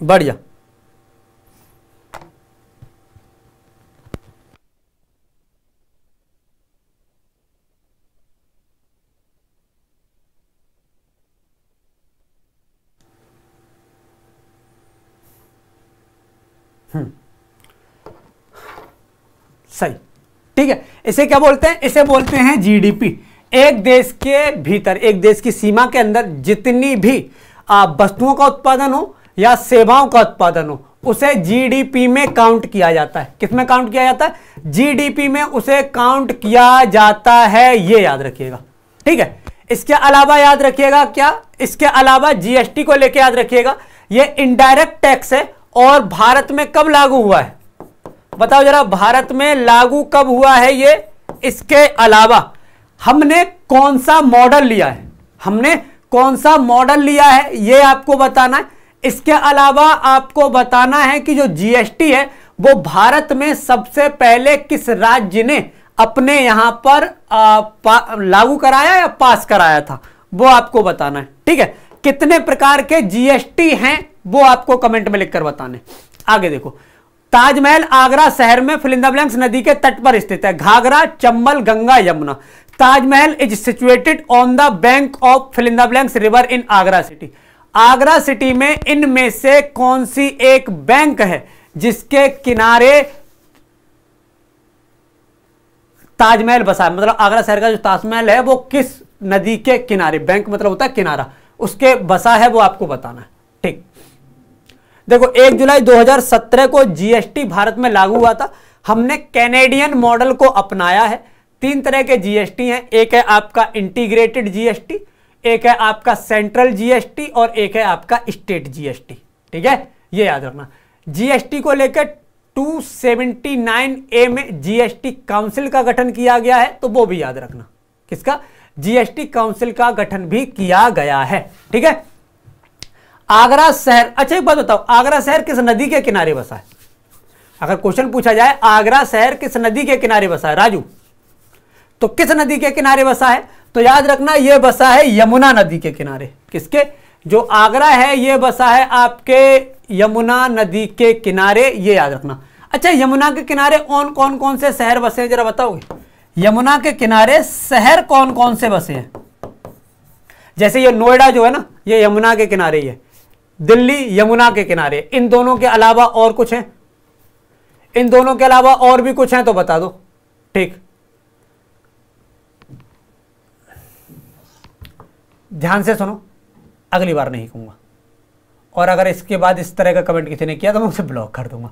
[SPEAKER 1] बढ़िया हम्म। सही ठीक है इसे क्या बोलते हैं इसे बोलते हैं जीडीपी एक देश के भीतर एक देश की सीमा के अंदर जितनी भी वस्तुओं का उत्पादन हो या सेवाओं का उत्पादन हो उसे जीडीपी में काउंट किया जाता है किसमें काउंट किया जाता है जीडीपी में उसे काउंट किया जाता है यह याद रखिएगा ठीक है इसके अलावा याद रखिएगा क्या इसके अलावा जीएसटी को लेकर याद रखिएगा यह इनडायरेक्ट टैक्स है और भारत में कब लागू हुआ है बताओ जरा भारत में लागू कब हुआ है ये इसके अलावा हमने कौन सा मॉडल लिया है हमने कौन सा मॉडल लिया है ये आपको बताना है इसके अलावा आपको बताना है कि जो जीएसटी है वो भारत में सबसे पहले किस राज्य ने अपने यहां पर आ, लागू कराया या पास कराया था वो आपको बताना है ठीक है कितने प्रकार के जीएसटी हैं वो आपको कमेंट में लिखकर बताने आगे देखो ताजमहल आगरा शहर में फिलिंदा नदी के तट पर स्थित है Ghaghara Chambal Ganga Yamuna Taj Mahal is situated on the bank of फिलिंदा river in Agra city Agra city में इनमें से कौन सी एक बैंक है जिसके किनारे ताजमहल बसा है मतलब आगरा शहर का जो ताजमहल है वो किस नदी के किनारे बैंक मतलब होता है किनारा उसके बसा है वो आपको बताना है ठीक देखो एक जुलाई 2017 को जीएसटी भारत में लागू हुआ था हमने कैनेडियन मॉडल को अपनाया है तीन तरह के जीएसटी हैं एक है आपका इंटीग्रेटेड जीएसटी एक है आपका सेंट्रल जीएसटी और एक है आपका स्टेट जीएसटी ठीक है ये याद रखना जीएसटी को लेकर 279 ए में जीएसटी काउंसिल का गठन किया गया है तो वो भी याद रखना किसका जीएसटी काउंसिल का गठन भी किया गया है ठीक है आगरा शहर अच्छा एक बात बताओ आगरा शहर किस नदी के किनारे बसा है अगर क्वेश्चन पूछा जाए आगरा शहर किस नदी के किनारे बसा है राजू तो किस नदी के किनारे बसा है तो याद रखना यह बसा है यमुना नदी के किनारे किसके जो आगरा है यह बसा है आपके यमुना नदी के किनारे ये याद रखना अच्छा यमुना के किनारे कौन कौन कौन से शहर बसे हैं जरा बताओगे यमुना के किनारे शहर कौन कौन से बसे हैं जैसे ये नोएडा जो है ना ये यमुना के किनारे ही है दिल्ली यमुना के किनारे इन दोनों के अलावा और कुछ है इन दोनों के अलावा और भी कुछ है तो बता दो ठीक ध्यान से सुनो अगली बार नहीं कहूंगा और अगर इसके बाद इस तरह का कमेंट किसी ने किया तो मैं उसे ब्लॉक कर दूंगा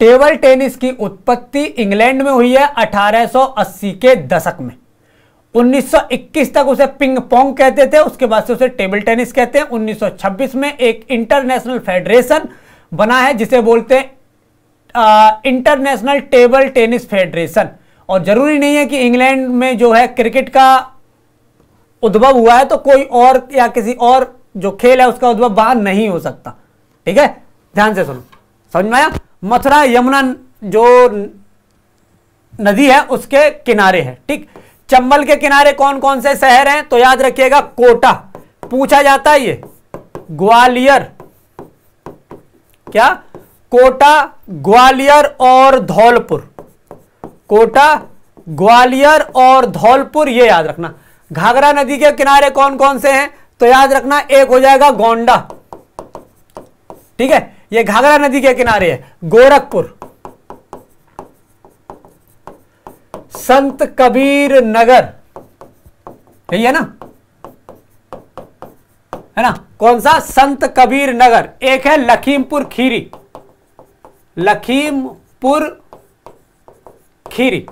[SPEAKER 1] टेबल टेनिस की उत्पत्ति इंग्लैंड में हुई है 1880 के दशक में 1921 तक उसे पिंग पोंग कहते थे उसके बाद से उसे टेबल टेनिस कहते हैं 1926 में एक इंटरनेशनल फेडरेशन बना है जिसे बोलते हैं इंटरनेशनल टेबल टेनिस फेडरेशन और जरूरी नहीं है कि इंग्लैंड में जो है क्रिकेट का उद्भव हुआ है तो कोई और या किसी और जो खेल है उसका उद्भव बाहर नहीं हो सकता ठीक है ध्यान से सुनो समझ में आया मथुरा यमुना जो नदी है उसके किनारे है ठीक चंबल के किनारे कौन कौन से शहर हैं तो याद रखिएगा कोटा पूछा जाता है ये ग्वालियर क्या कोटा ग्वालियर और धौलपुर कोटा ग्वालियर और धौलपुर ये याद रखना घाघरा नदी के किनारे कौन कौन से हैं तो याद रखना एक हो जाएगा गोंडा ठीक है ये घाघरा नदी के किनारे है गोरखपुर संत कबीर नगर यही है ना है ना कौन सा संत कबीर नगर एक है लखीमपुर खीरी लखीमपुर खीरी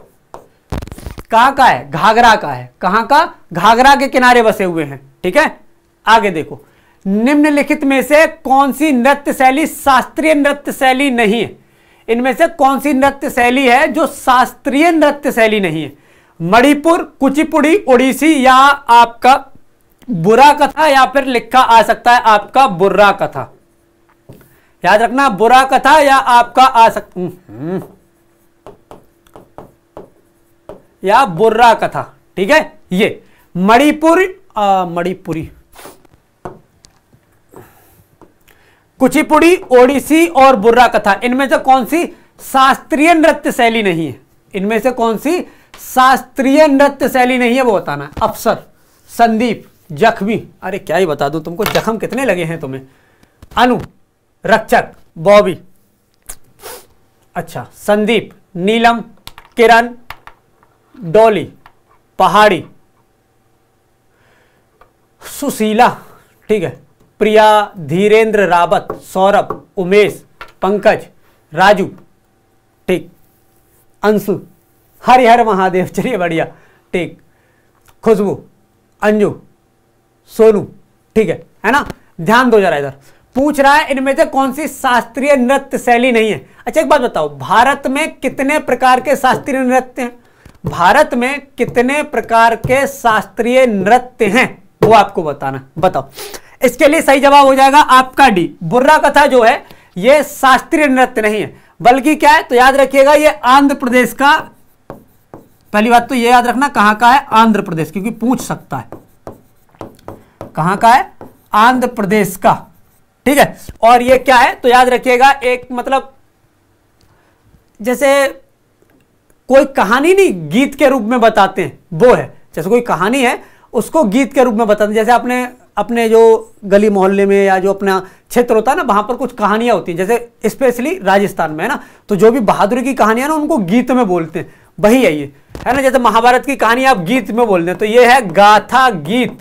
[SPEAKER 1] कहां का है घाघरा का है कहां का घाघरा के किनारे बसे हुए हैं ठीक है आगे देखो निम्नलिखित में से कौन सी नृत्य शैली शास्त्रीय नृत्य शैली नहीं है इनमें से कौन सी नृत्य शैली है जो शास्त्रीय नृत्य शैली नहीं है मणिपुर कुचिपुड़ी ओडिसी या आपका बुरा कथा या फिर लिखा आ सकता है आपका बुर्रा कथा याद रखना बुरा कथा या आपका आ सकता हम्म, हम्म। या बुर्रा कथा ठीक है ये मणिपुर मणिपुरी कुचिपुड़ी ओडिसी और बुर्रा कथा इनमें से कौन सी शास्त्रीय नृत्य शैली नहीं है इनमें से कौन सी शास्त्रीय नृत्य शैली नहीं है वो बताना अफसर संदीप जख्मी अरे क्या ही बता दू तुमको जख्म कितने लगे हैं तुम्हें अनु रक्षक बॉबी अच्छा संदीप नीलम किरण डोली पहाड़ी सुशीला ठीक है प्रिया धीरेंद्र रावत सौरभ उमेश पंकज राजू ठीक अंशु हरिहर महादेव *laughs* चलिए बढ़िया ठीक खुशबू अंजू सोनू ठीक है है ना ध्यान दो जरा इधर पूछ रहा है इनमें से कौन सी शास्त्रीय नृत्य शैली नहीं है अच्छा एक बात बताओ भारत में कितने प्रकार के शास्त्रीय नृत्य हैं भारत में कितने प्रकार के शास्त्रीय नृत्य हैं वो आपको बताना बताओ इसके लिए सही जवाब हो जाएगा आपका डी बुर्रा कथा जो है यह शास्त्रीय नृत्य नहीं है बल्कि क्या है तो याद रखिएगा यह आंध्र प्रदेश का पहली बात तो यह याद रखना कहां का है आंध्र प्रदेश क्योंकि पूछ सकता है कहां का है आंध्र प्रदेश का ठीक है और यह क्या है तो याद रखिएगा एक मतलब जैसे कोई कहानी नहीं गीत के रूप में बताते हैं वो है जैसे कोई कहानी है उसको गीत के रूप में बताते हैं जैसे आपने अपने जो गली मोहल्ले में या जो अपना क्षेत्र होता है ना वहाँ पर कुछ कहानियाँ होती हैं जैसे स्पेशली राजस्थान में है ना तो जो भी बहादुरी की कहानियाँ ना उनको गीत में बोलते हैं वही है ये है ना जैसे महाभारत की कहानी आप गीत में बोल दें तो ये है गाथा गीत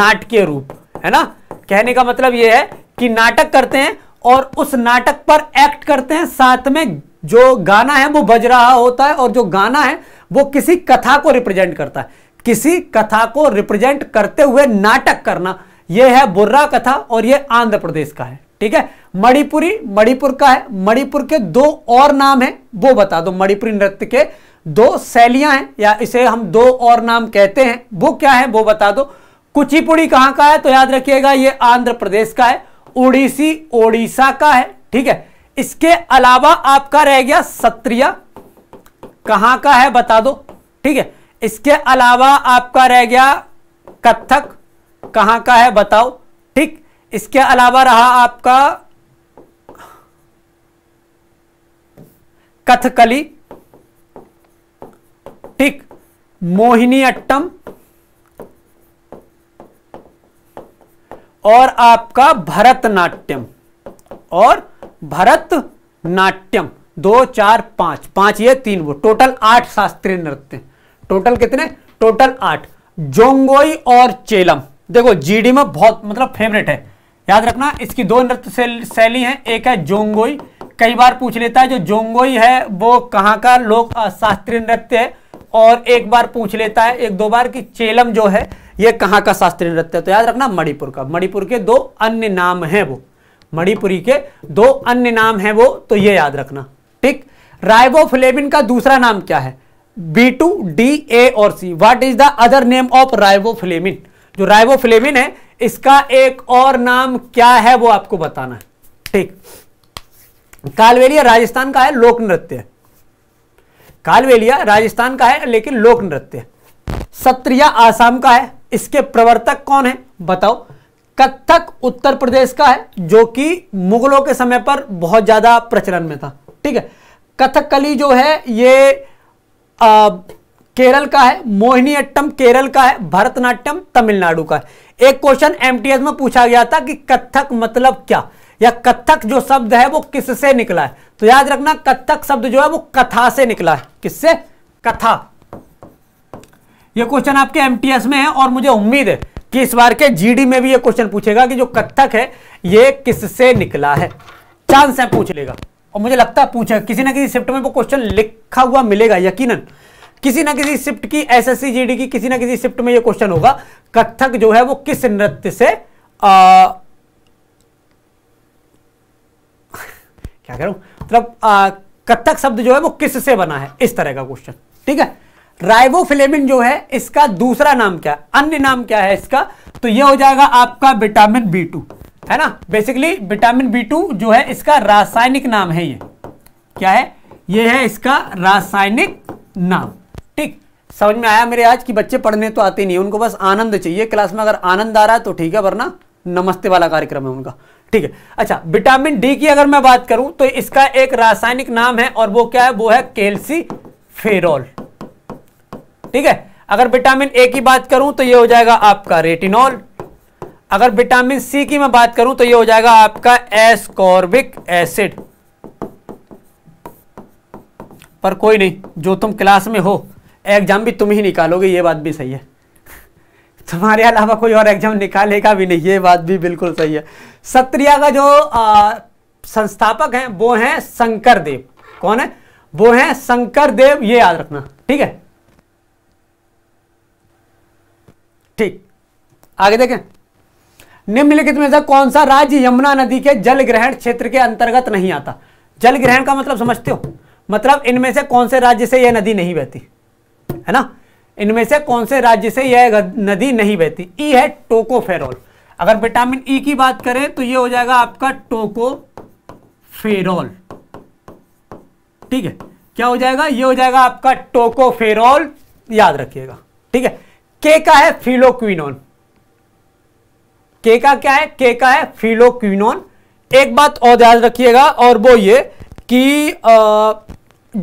[SPEAKER 1] नाटकीय रूप है ना कहने का मतलब ये है कि नाटक करते हैं और उस नाटक पर एक्ट करते हैं साथ में जो गाना है वो बज रहा होता है और जो गाना है वो किसी कथा को रिप्रेजेंट करता है किसी कथा को रिप्रेजेंट करते हुए नाटक करना यह है बुर्रा कथा और यह आंध्र प्रदेश का है ठीक है मणिपुरी मणिपुर का है मणिपुर के दो और नाम है वो बता दो मणिपुरी नृत्य के दो शैलियां हैं या इसे हम दो और नाम कहते हैं वो क्या है वो बता दो कुचिपुड़ी कहां का है तो याद रखिएगा ये आंध्र प्रदेश का है उड़ीसी ओडिशा का है ठीक है इसके अलावा आपका रह गया सत्रिया कहां का है बता दो ठीक है इसके अलावा आपका रह गया कथक कहां का है बताओ ठीक इसके अलावा रहा आपका कथकली ठीक मोहिनी अट्टम और आपका भरतनाट्यम और भरतनाट्यम दो चार पांच पांच ये तीन वो टोटल आठ शास्त्रीय नृत्य टोटल कितने टोटल आठ जोंगोई और चेलम देखो जीडी में बहुत मतलब फेवरेट है याद रखना इसकी दो नृत्य शैली है एक है जोंगोई कई बार पूछ लेता है जो जोंगोई है वो कहाँ का लोक शास्त्रीय नृत्य है और एक बार पूछ लेता है एक दो बार कि चेलम जो है ये कहाँ का शास्त्रीय नृत्य है तो याद रखना मणिपुर का मणिपुर के दो अन्य नाम हैं वो मणिपुरी के दो अन्य नाम हैं वो तो ये याद रखना ठीक राइबो का दूसरा नाम क्या है बी टू डी ए और C what is the other name of flavin जो राइबोफ्लेमिन है इसका एक और नाम क्या है वो आपको बताना है ठीक कालवेलिया राजस्थान का है लोक नृत्य कालवेलिया राजस्थान का है लेकिन लोक नृत्य सत्रिया आसाम का है इसके प्रवर्तक कौन है बताओ कथक उत्तर प्रदेश का है जो कि मुगलों के समय पर बहुत ज्यादा प्रचलन में था ठीक है कथकली जो है ये आ, केरल का है मोहिनी अट्टम केरल का है भरतनाट्यम तमिलनाडु का है एक क्वेश्चन एमटीएस में पूछा गया था कि कथक मतलब क्या या कथक जो शब्द है वो किससे निकला है तो याद रखना कथक शब्द जो है वो कथा से निकला है किससे कथा ये क्वेश्चन आपके एमटीएस में है और मुझे उम्मीद है कि इस बार के जीडी में भी ये क्वेश्चन पूछेगा कि जो कथक है ये किससे निकला है चांस है पूछ लेगा और मुझे लगता है पूछेगा किसी ना किसी शिफ्ट में वो क्वेश्चन लिखा हुआ मिलेगा यकीनन किसी ना किसी शिफ्ट की एस जीडी की किसी ना किसी शिफ्ट में यह क्वेश्चन होगा कथक जो है वो किस नृत्य से आ, *laughs* क्या कह रहा हूं मतलब कथक शब्द जो है वो किस से बना है इस तरह का क्वेश्चन ठीक है राइबोफिलेमिन जो है इसका दूसरा नाम क्या है अन्य नाम क्या है इसका तो ये हो जाएगा आपका विटामिन बी टू है ना बेसिकली विटामिन बी टू जो है इसका रासायनिक नाम है ये क्या है ये है इसका रासायनिक नाम समझ में आया मेरे आज कि बच्चे पढ़ने तो आते नहीं उनको बस आनंद चाहिए क्लास में अगर आनंद आ रहा है तो ठीक है वरना नमस्ते वाला कार्यक्रम है उनका ठीक है अच्छा विटामिन डी की अगर मैं बात करूं तो इसका एक रासायनिक नाम है और वो क्या है वो है केल्सी फेरॉल ठीक है अगर विटामिन ए की बात करूं तो ये हो जाएगा आपका रेटिनॉल अगर विटामिन सी की मैं बात करूं तो ये हो जाएगा आपका एस्कॉर्बिक एसिड पर कोई नहीं जो तुम क्लास में हो एग्ज़ाम भी तुम ही निकालोगे ये बात भी सही है तुम्हारे अलावा कोई और एग्ज़ाम निकालेगा भी नहीं ये बात भी बिल्कुल सही है सत्रिया का जो आ, संस्थापक हैं वो हैं शंकर देव कौन है वो हैं शंकर देव ये याद रखना ठीक है ठीक आगे देखें निम्नलिखित में से कौन सा राज्य यमुना नदी के जल ग्रहण क्षेत्र के अंतर्गत नहीं आता जल ग्रहण का मतलब समझते हो मतलब इनमें से कौन से राज्य से यह नदी नहीं बहती है ना इनमें से कौन से राज्य से यह नदी नहीं बहती ई e है फेरोल अगर विटामिन ई e की बात करें तो यह हो जाएगा आपका फेरोल ठीक है क्या हो जाएगा यह हो जाएगा आपका टोकोफेरोल याद रखिएगा ठीक है के का है फिलोक्विनोन के का क्या है के का है फिलोक्विनोन एक बात और याद रखिएगा और वो ये कि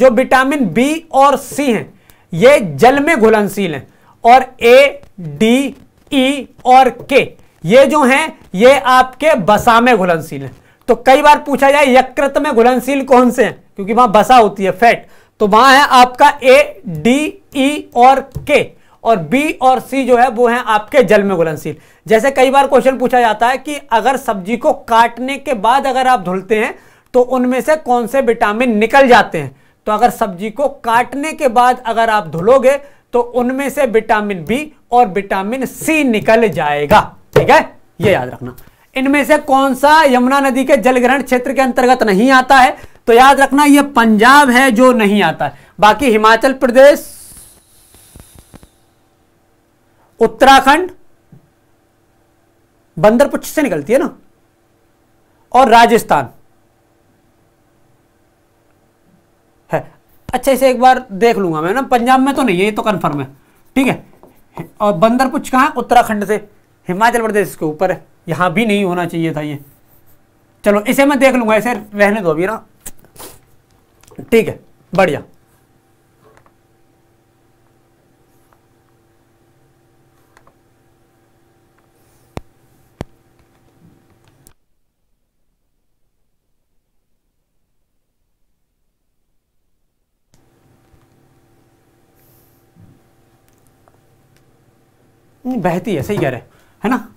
[SPEAKER 1] जो विटामिन बी और सी हैं ये जल में घुलनशील हैं और ए डी ई और के ये जो हैं ये आपके बसा में घुलनशील हैं तो कई बार पूछा जाए यकृत में घुलनशील कौन से हैं क्योंकि वहां बसा होती है फैट तो वहां है आपका ए डी ई और के और बी और सी जो है वो है आपके जल में घुलनशील जैसे कई बार क्वेश्चन पूछा जाता है कि अगर सब्जी को काटने के बाद अगर आप धुलते हैं तो उनमें से कौन से विटामिन निकल जाते हैं तो अगर सब्जी को काटने के बाद अगर आप धुलोगे तो उनमें से विटामिन बी और विटामिन सी निकल जाएगा ठीक है ये याद रखना इनमें से कौन सा यमुना नदी के जल ग्रहण क्षेत्र के अंतर्गत नहीं आता है तो याद रखना यह पंजाब है जो नहीं आता है बाकी हिमाचल प्रदेश उत्तराखंड बंदरपुच्छ से निकलती है ना और राजस्थान अच्छे से एक बार देख लूंगा मैं ना पंजाब में तो नहीं है ये तो कन्फर्म है ठीक है और बंदर कुछ कहाँ उत्तराखंड से हिमाचल प्रदेश के ऊपर है यहाँ भी नहीं होना चाहिए था ये चलो इसे मैं देख लूंगा इसे रहने दो अभी ना ठीक है बढ़िया बहती है सही कह रहे है ना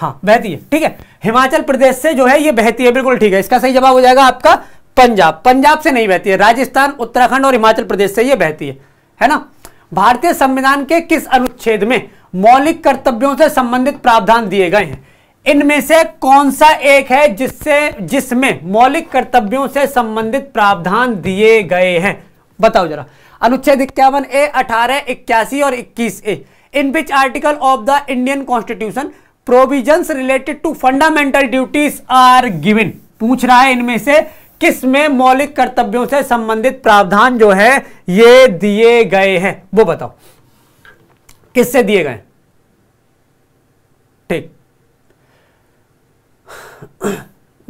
[SPEAKER 1] हाँ बहती है ठीक है हिमाचल प्रदेश से जो है ये बहती है बिल्कुल ठीक है इसका सही जवाब हो जाएगा आपका पंजाब पंजाब से नहीं बहती है राजस्थान उत्तराखंड और हिमाचल प्रदेश से ये बहती है है ना भारतीय संविधान के किस अनुच्छेद में मौलिक कर्तव्यों से संबंधित प्रावधान दिए गए हैं इनमें से कौन सा एक है जिससे जिसमें मौलिक कर्तव्यों से संबंधित प्रावधान दिए गए हैं बताओ जरा अनुच्छेद इक्यावन ए अठारह इक्यासी और इक्कीस A in which article of the Indian constitution provision related to fundamental duties are given पूछ रहा है इनमें से किस में मौलिक कर्तव्यों से संबंधित प्रावधान जो है ये दिए गए हैं वो बताओ किससे दिए गए ठीक *clears throat*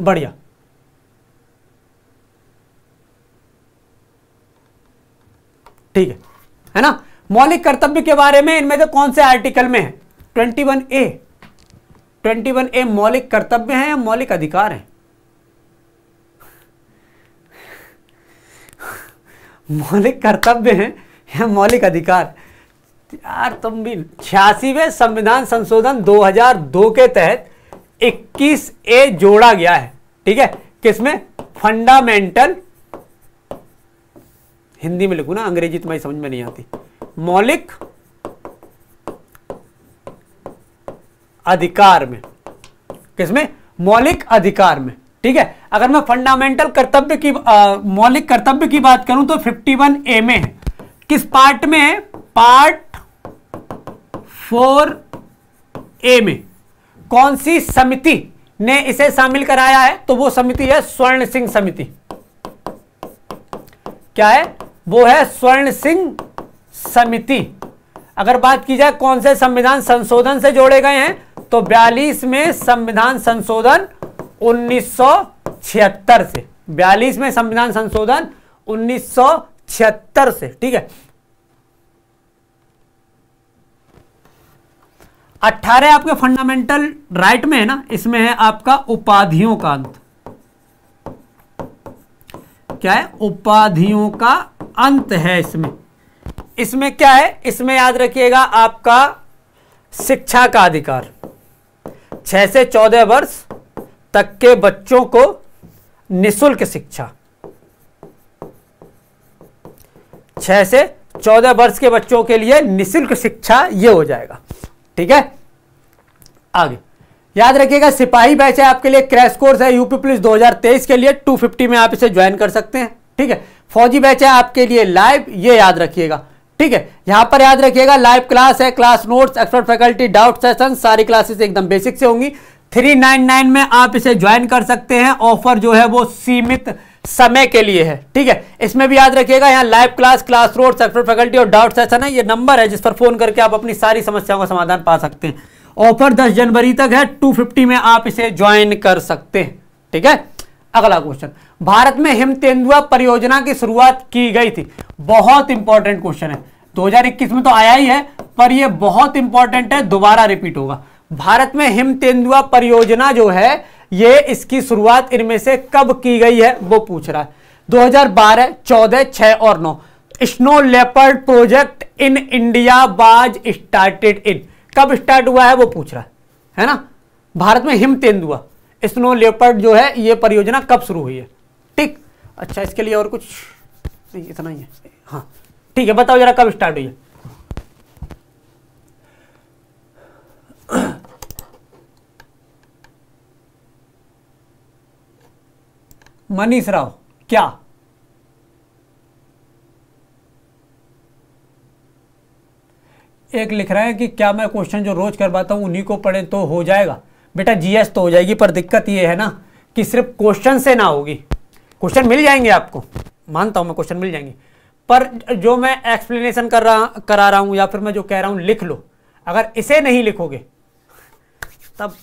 [SPEAKER 1] बढ़िया ठीक है है ना मौलिक कर्तव्य के बारे में इनमें से कौन से आर्टिकल में है twenty one A twenty one A मौलिक कर्तव्य है या मौलिक अधिकार है मौलिक कर्तव्य है या मौलिक अधिकार यार तुम भी छियासीवे संविधान संशोधन 2002 के तहत 21 ए जोड़ा गया है ठीक है किसमें फंडामेंटल हिंदी में लिखू ना अंग्रेजी तुम्हारी समझ में नहीं आती मौलिक अधिकार में किसमें मौलिक अधिकार में ठीक है अगर मैं फंडामेंटल कर्तव्य की मौलिक कर्तव्य की बात करूं तो 51 ए में किस पार्ट में पार्ट फोर ए में कौन सी समिति ने इसे शामिल कराया है तो वो समिति है स्वर्ण सिंह समिति क्या है वो है स्वर्ण सिंह समिति अगर बात की जाए कौन से संविधान संशोधन से जोड़े गए हैं तो बयालीस में संविधान संशोधन 1976 से बयालीस में संविधान संशोधन 1976 से ठीक है 18 आपके फंडामेंटल राइट में है ना इसमें है आपका उपाधियों का अंत क्या है उपाधियों का अंत है इसमें इसमें क्या है इसमें याद रखिएगा आपका शिक्षा का अधिकार छह से चौदह वर्ष तक के बच्चों को निशुल्क शिक्षा छह से चौदह वर्ष के बच्चों के लिए निशुल्क शिक्षा यह हो जाएगा ठीक है आगे याद रखिएगा सिपाही बैच है आपके लिए क्रैश कोर्स है यूपी पुलिस 2023 के लिए 250 में आप इसे ज्वाइन कर सकते हैं ठीक है फौजी बैच है आपके लिए लाइव ये याद रखिएगा ठीक है यहां पर याद रखिएगा लाइव क्लास है class notes expert faculty doubt session सारी क्लासेस एकदम बेसिक से होंगी 399 में आप इसे ज्वाइन कर सकते हैं ऑफर जो है वो सीमित समय के लिए है ठीक है इसमें भी याद रखिएगा यहाँ live class class road sector faculty और डाउट सेशन है ये नंबर है जिस पर फोन करके आप अपनी सारी समस्याओं का समाधान पा सकते हैं ऑफर 10 जनवरी तक है 250 में आप इसे ज्वाइन कर सकते हैं ठीक है अगला क्वेश्चन भारत में हिम तेंदुआ परियोजना की शुरुआत की गई थी बहुत इंपॉर्टेंट क्वेश्चन है 2021 में तो आया ही है पर यह बहुत इंपॉर्टेंट है दोबारा रिपीट होगा भारत में हिम तेंदुआ परियोजना जो है ये इसकी शुरुआत इनमें से कब की गई है वो पूछ रहा है 2012, 14, 6 और 9 snow leopard project in India was started in कब स्टार्ट हुआ है वो पूछ रहा है है ना भारत में हिम तेंदुआ स्नो लेपर्ड जो है ये परियोजना कब शुरू हुई है ठीक अच्छा इसके लिए और कुछ नहीं इतना ही है हाँ ठीक है बताओ जरा कब स्टार्ट हुई है मनीष राव क्या एक लिख रहे हैं कि क्या मैं क्वेश्चन जो रोज करवाता हूँ उन्हीं को पढ़े तो हो जाएगा बेटा जीएस तो हो जाएगी पर दिक्कत ये है ना कि सिर्फ क्वेश्चन से ना होगी क्वेश्चन मिल जाएंगे आपको मानता हूँ मैं क्वेश्चन मिल जाएंगे पर जो मैं एक्सप्लेनेशन कर रहा करा रहा हूँ या फिर मैं जो कह रहा हूँ लिख लो अगर इसे नहीं लिखोगे तब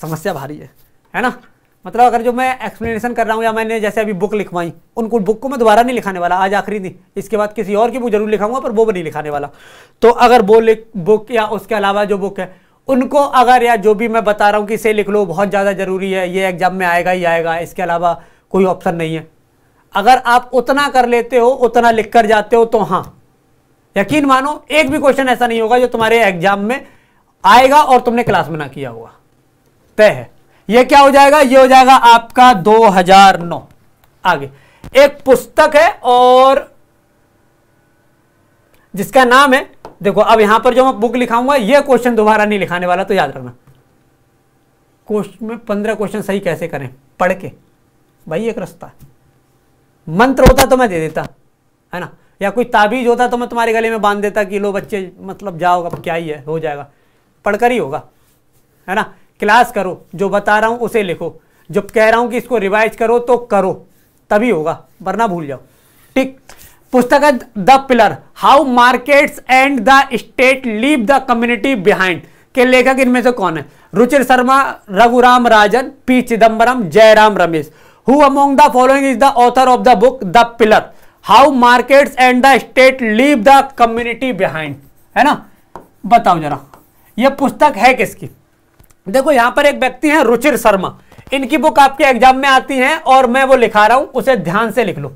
[SPEAKER 1] समस्या भारी है है ना मतलब अगर जो मैं एक्सप्लेनेशन कर रहा हूँ या मैंने जैसे अभी बुक लिखवाई उनको बुक को मैं दोबारा नहीं लिखाने वाला आज आखिरी दिन इसके बाद किसी और की बुक जरूर लिखाऊंगा पर वो भी नहीं लिखाने वाला तो अगर वो बुक या उसके अलावा जो बुक है उनको अगर या जो भी मैं बता रहा हूँ कि इसे लिख लो बहुत ज़्यादा ज़रूरी है ये एग्ज़ाम में आएगा ही आएगा इसके अलावा कोई ऑप्शन नहीं है अगर आप उतना कर लेते हो उतना लिख कर जाते हो तो हाँ यकीन मानो एक भी क्वेश्चन ऐसा नहीं होगा जो तुम्हारे एग्ज़ाम में आएगा और तुमने क्लास में ना किया होगा तय है ये क्या हो जाएगा ये हो जाएगा आपका 2009 आगे एक पुस्तक है और जिसका नाम है देखो अब यहां पर जो मैं बुक लिखाऊंगा ये क्वेश्चन दोबारा नहीं लिखाने वाला तो याद रखना क्वेश्चन में पंद्रह क्वेश्चन सही कैसे करें पढ़ के भाई एक रास्ता मंत्र होता तो मैं दे देता है ना या कोई ताबीज होता तो मैं तुम्हारे गले में बांध देता कि लो बच्चे मतलब जाओ अब क्या ही है हो जाएगा पढ़कर ही होगा है ना क्लास करो जो बता रहा हूँ उसे लिखो जब कह रहा हूँ कि इसको रिवाइज करो तो करो तभी होगा वरना भूल जाओ ठीक पुस्तक है the pillar how markets and the state leave the community behind के लेखक इनमें से कौन है Ruchir Sharma Raghuram Rajan P Chidambaram Jairam Ramesh who among the following is the author of the book the pillar how markets and the state leave the community behind है ना बताओ जरा यह पुस्तक है किसकी देखो यहां पर एक व्यक्ति है रुचिर शर्मा इनकी बुक आपके एग्जाम में आती है और मैं वो लिखा रहा हूं उसे ध्यान से लिख लो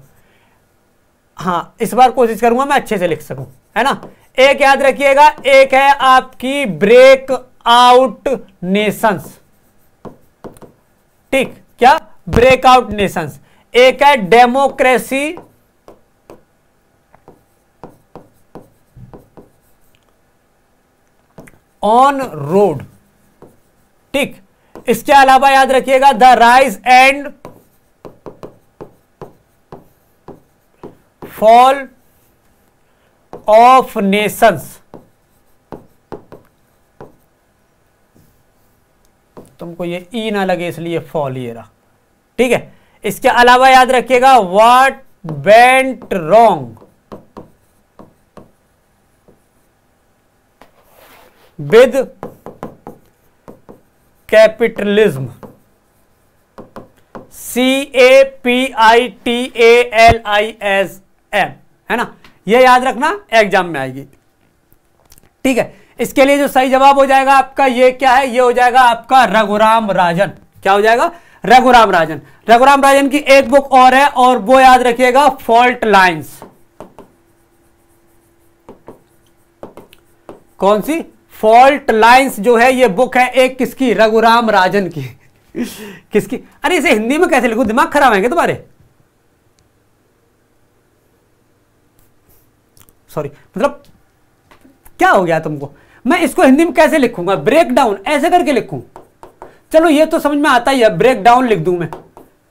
[SPEAKER 1] हाँ इस बार कोशिश करूंगा मैं अच्छे से लिख सकूं है ना एक याद रखिएगा एक है आपकी ब्रेक आउट नेशंस ठीक क्या ब्रेकआउट नेशंस एक है डेमोक्रेसी ऑन रोड ठीक इसके अलावा याद रखिएगा the rise and fall of nations तुमको ये ई ना लगे इसलिए फॉल ये रहा ठीक है इसके अलावा याद रखिएगा what went wrong with capitalism C A P I T A L I S M है ना ये याद रखना एग्जाम में आएगी ठीक है इसके लिए जो सही जवाब हो जाएगा आपका ये क्या है ये हो जाएगा आपका रघुराम राजन क्या हो जाएगा रघुराम राजन रघुराम राजन की एक बुक और है और वो याद रखिएगा फॉल्ट लाइंस कौन सी फॉल्ट लाइंस जो है ये बुक है एक किसकी रघुराम राजन की किसकी अरे इसे हिंदी में कैसे लिखूं दिमाग खराब है तुम्हारे सॉरी मतलब क्या हो गया तुमको मैं इसको हिंदी में कैसे लिखूंगा ब्रेक डाउन ऐसे करके लिखूं चलो ये तो समझ में आता ही है ब्रेक डाउन लिख दूं मैं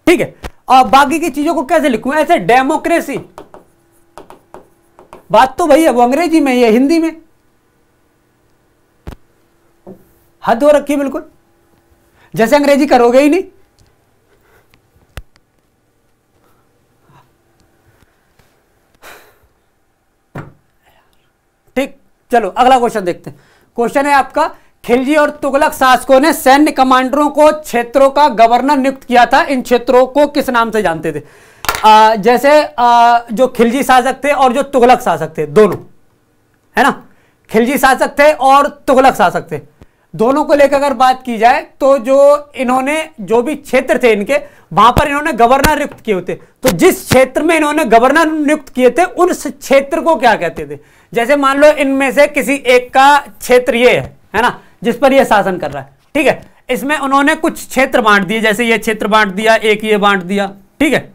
[SPEAKER 1] ठीक है और बाकी की चीजों को कैसे लिखूं ऐसे डेमोक्रेसी बात तो वही है वो अंग्रेजी में या हिंदी में हद हो रखी है बिल्कुल जैसे अंग्रेजी करोगे ही नहीं ठीक चलो अगला क्वेश्चन देखते हैं क्वेश्चन है आपका खिलजी और तुगलक शासकों ने सैन्य कमांडरों को क्षेत्रों का गवर्नर नियुक्त किया था इन क्षेत्रों को किस नाम से जानते थे आ, जैसे आ, जो खिलजी शासक थे और जो तुगलक शासक थे दोनों है ना खिलजी शासक थे और तुगलक शासक थे दोनों को लेकर अगर बात की जाए तो जो इन्होंने जो भी क्षेत्र थे इनके वहां पर इन्होंने गवर्नर नियुक्त किए होते तो जिस क्षेत्र में इन्होंने गवर्नर नियुक्त किए थे उन क्षेत्र को क्या कहते थे जैसे मान लो इनमें से किसी एक का क्षेत्र ये है है ना जिस पर यह शासन कर रहा है ठीक है इसमें उन्होंने कुछ क्षेत्र बांट दिए जैसे ये क्षेत्र बांट दिया एक ये बांट दिया ठीक है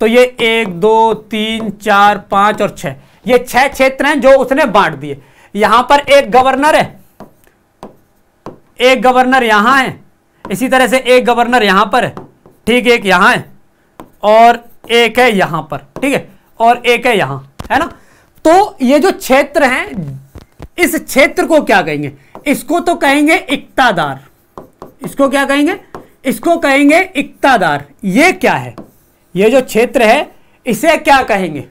[SPEAKER 1] तो ये एक दो तीन चार पांच और छह ये छह क्षेत्र हैं जो उसने बांट दिए यहां पर एक गवर्नर है एक गवर्नर यहां है इसी तरह से एक गवर्नर यहां पर है ठीक एक यहां है और एक है यहां पर ठीक है और एक है यहां है ना तो ये जो क्षेत्र हैं इस क्षेत्र को क्या कहेंगे इसको तो कहेंगे इक्तादार इसको क्या कहेंगे इसको कहेंगे इक्तादार ये क्या है ये जो क्षेत्र है इसे क्या कहेंगे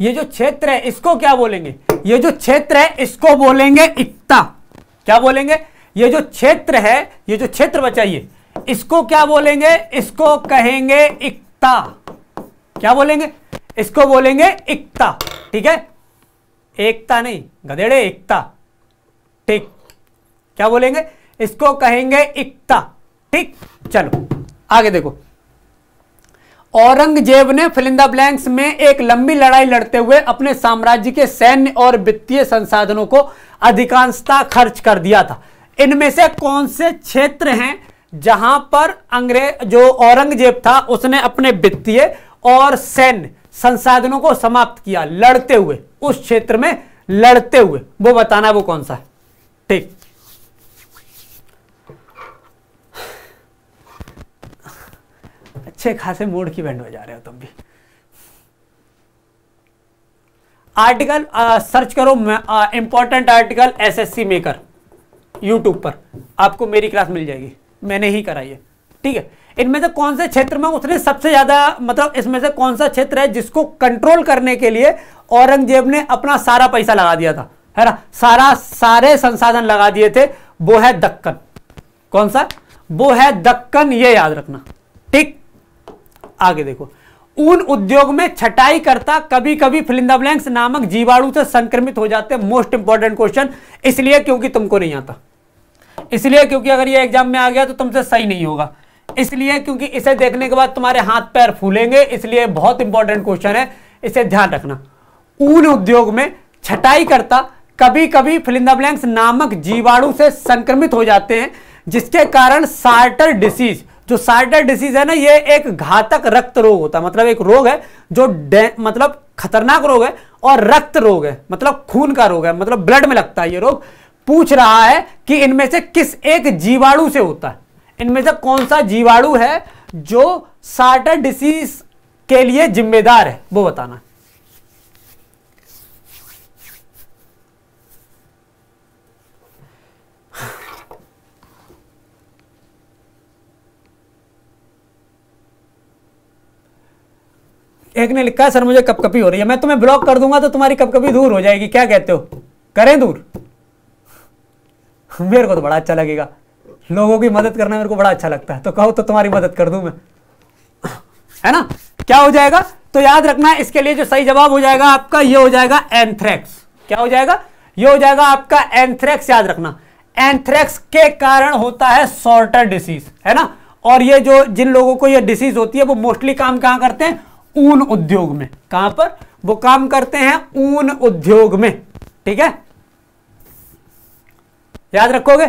[SPEAKER 1] ये जो क्षेत्र है इसको क्या बोलेंगे ये जो क्षेत्र है इसको बोलेंगे इक्ता क्या बोलेंगे ये जो क्षेत्र है ये जो क्षेत्र बचाइए इसको क्या बोलेंगे इसको कहेंगे इक्ता क्या बोलेंगे इसको बोलेंगे इक्ता ठीक है एकता नहीं गधेड़े एकता ठीक क्या बोलेंगे इसको कहेंगे इक्ता ठीक चलो आगे देखो औरंगजेब ने फिलिंदा ब्लैंक्स में एक लंबी लड़ाई लड़ते हुए अपने साम्राज्य के सैन्य और वित्तीय संसाधनों को अधिकांशता खर्च कर दिया था इनमें से कौन से क्षेत्र हैं जहां पर अंग्रेज जो औरंगजेब था उसने अपने वित्तीय और सैन्य संसाधनों को समाप्त किया लड़ते हुए उस क्षेत्र में लड़ते हुए वो बताना वो कौन सा है ठीक अच्छे खासे मूड की बैंड बजा रहे हो तुम भी आर्टिकल आ, सर्च करो important article SSC maker YouTube पर आपको मेरी क्लास मिल जाएगी मैंने ही कराई है ठीक है इनमें से कौन से क्षेत्र में उसने सबसे ज्यादा मतलब इसमें से कौन सा क्षेत्र है जिसको कंट्रोल करने के लिए औरंगजेब ने अपना सारा पैसा लगा दिया था है ना सारा सारे संसाधन लगा दिए थे वो है दक्कन कौन सा वो है दक्कन ये याद रखना ठीक आगे देखो ऊन उद्योग में छटाई करता कभी कभी फिलिंदा नामक जीवाणु से संक्रमित हो जाते हैं मोस्ट इंपॉर्टेंट क्वेश्चन इसलिए क्योंकि तुमको नहीं आता इसलिए क्योंकि अगर ये एग्जाम में आ गया तो तुमसे सही नहीं होगा इसलिए क्योंकि इसे देखने के बाद तुम्हारे हाथ पैर फूलेंगे इसलिए बहुत इंपॉर्टेंट क्वेश्चन है इसे ध्यान रखना ऊन उद्योग में छटाई करता कभी कभी फिलिंदा नामक जीवाणु से संक्रमित हो जाते हैं जिसके कारण सार्टर डिसीज जो सार्टर डिसीज है ना ये एक घातक रक्त रोग होता है मतलब एक रोग है जो मतलब खतरनाक रोग है और रक्त रोग है मतलब खून का रोग है मतलब ब्लड में लगता है ये रोग पूछ रहा है कि इनमें से किस एक जीवाणु से होता है इनमें से कौन सा जीवाणु है जो सार्टर डिसीज के लिए जिम्मेदार है वो बताना एक ने लिखा है सर मुझे कपकपी हो रही है मैं तुम्हें ब्लॉक कर दूंगा तो तुम्हारी कपकपी दूर हो जाएगी क्या कहते हो करें दूर *laughs* मेरे को तो बड़ा अच्छा लगेगा लोगों की मदद करना मेरे को बड़ा अच्छा लगता है तो कहो तो तुम्हारी मदद कर दूं मैं है ना क्या हो जाएगा तो याद रखना इसके लिए जो सही जवाब हो जाएगा आपका ये हो जाएगा एंथ्रेक्स क्या हो जाएगा ये हो जाएगा आपका एंथ्रेक्स याद रखना एंथ्रेक्स के कारण होता है सॉर्टर डिसीज है ना और ये जो जिन लोगों को ये डिसीज होती है वो मोस्टली काम कहां करते हैं ऊन उद्योग में कहां पर वो काम करते हैं ऊन उद्योग में ठीक है याद रखोगे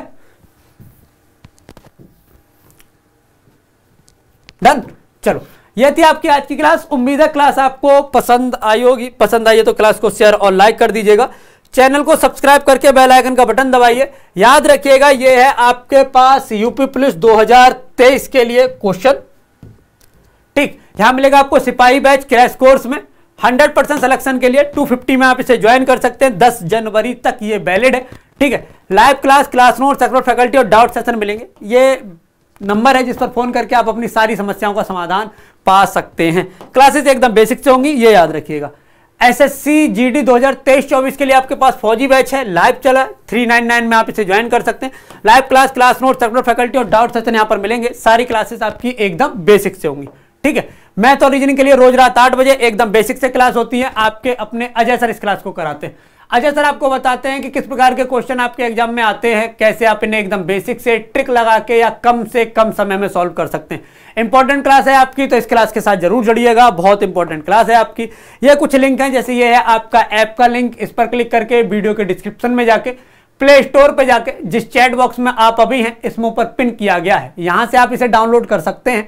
[SPEAKER 1] डन चलो यह थी आपकी आज की क्लास उम्मीद है क्लास आपको पसंद आई होगी पसंद आई है तो क्लास को शेयर और लाइक कर दीजिएगा चैनल को सब्सक्राइब करके बेल आइकन का बटन दबाइए याद रखिएगा यह है आपके पास यूपी पुलिस 2023 के लिए क्वेश्चन ठीक यहां मिलेगा आपको सिपाही बैच क्रैश कोर्स में 100 परसेंट सिलेक्शन के लिए 250 में आप इसे ज्वाइन कर सकते हैं 10 जनवरी तक ये वैलिड है ठीक है live class class note across faculty और डाउट सेशन मिलेंगे ये नंबर है जिस पर फोन करके आप अपनी सारी समस्याओं का समाधान पा सकते हैं क्लासेस एकदम बेसिक से होंगी ये याद रखिएगा एसएससी जीडी 2023-24 के लिए आपके पास फौजी बैच है लाइव चला 399 में आप इसे ज्वाइन कर सकते हैं live class class note circular faculty और डाउट सेशन यहाँ पर मिलेंगे सारी क्लासेस आपकी एकदम बेसिक से होंगी ठीक है मैथ और रीजनिंग के लिए रोज रात आठ बजे एकदम बेसिक से क्लास होती है आपके अपने अजय सर इस क्लास को कराते हैं अजय सर आपको बताते हैं कि किस प्रकार के क्वेश्चन आपके एग्जाम में आते हैं कैसे आप इन्हें एकदम बेसिक से ट्रिक लगा के या कम से कम समय में सॉल्व कर सकते हैं इंपॉर्टेंट क्लास है आपकी तो इस क्लास के साथ जरूर जुड़िएगा बहुत इंपॉर्टेंट क्लास है आपकी ये कुछ लिंक है जैसे ये है आपका ऐप का लिंक इस पर क्लिक करके वीडियो के डिस्क्रिप्शन में जाके प्ले स्टोर पर जाके जिस चैट बॉक्स में आप अभी हैं इसमें ऊपर पिन किया गया है यहाँ से आप इसे डाउनलोड कर सकते हैं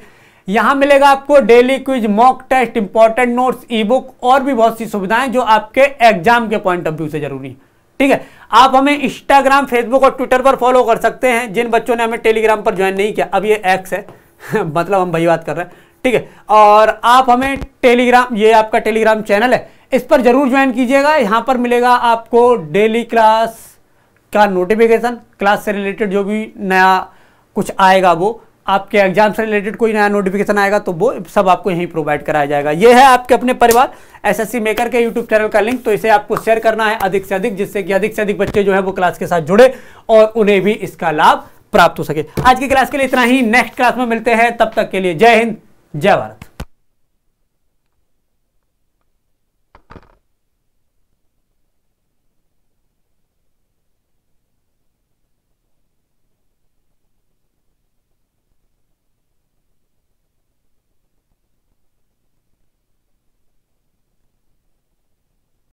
[SPEAKER 1] यहाँ मिलेगा आपको daily quiz mock test important notes ebook और भी बहुत सी सुविधाएं जो आपके एग्जाम के पॉइंट ऑफ व्यू से जरूरी है ठीक है आप हमें इंस्टाग्राम फेसबुक और ट्विटर पर फॉलो कर सकते हैं जिन बच्चों ने हमें टेलीग्राम पर ज्वाइन नहीं किया अब ये एक्स है *laughs* मतलब हम वही बात कर रहे हैं ठीक है और आप हमें टेलीग्राम ये आपका टेलीग्राम चैनल है इस पर जरूर ज्वाइन कीजिएगा यहाँ पर मिलेगा आपको डेली क्लास का नोटिफिकेशन क्लास से रिलेटेड जो भी नया कुछ आएगा वो आपके एग्जाम से रिलेटेड कोई नया नोटिफिकेशन आएगा तो वो सब आपको यहीं प्रोवाइड कराया जाएगा ये है आपके अपने परिवार एसएससी मेकर के यूट्यूब चैनल का लिंक तो इसे आपको शेयर करना है अधिक से अधिक जिससे कि अधिक से अधिक बच्चे जो है वो क्लास के साथ जुड़े और उन्हें भी इसका लाभ प्राप्त हो सके आज की क्लास के लिए इतना ही नेक्स्ट क्लास में मिलते हैं तब तक के लिए जय हिंद जय भारत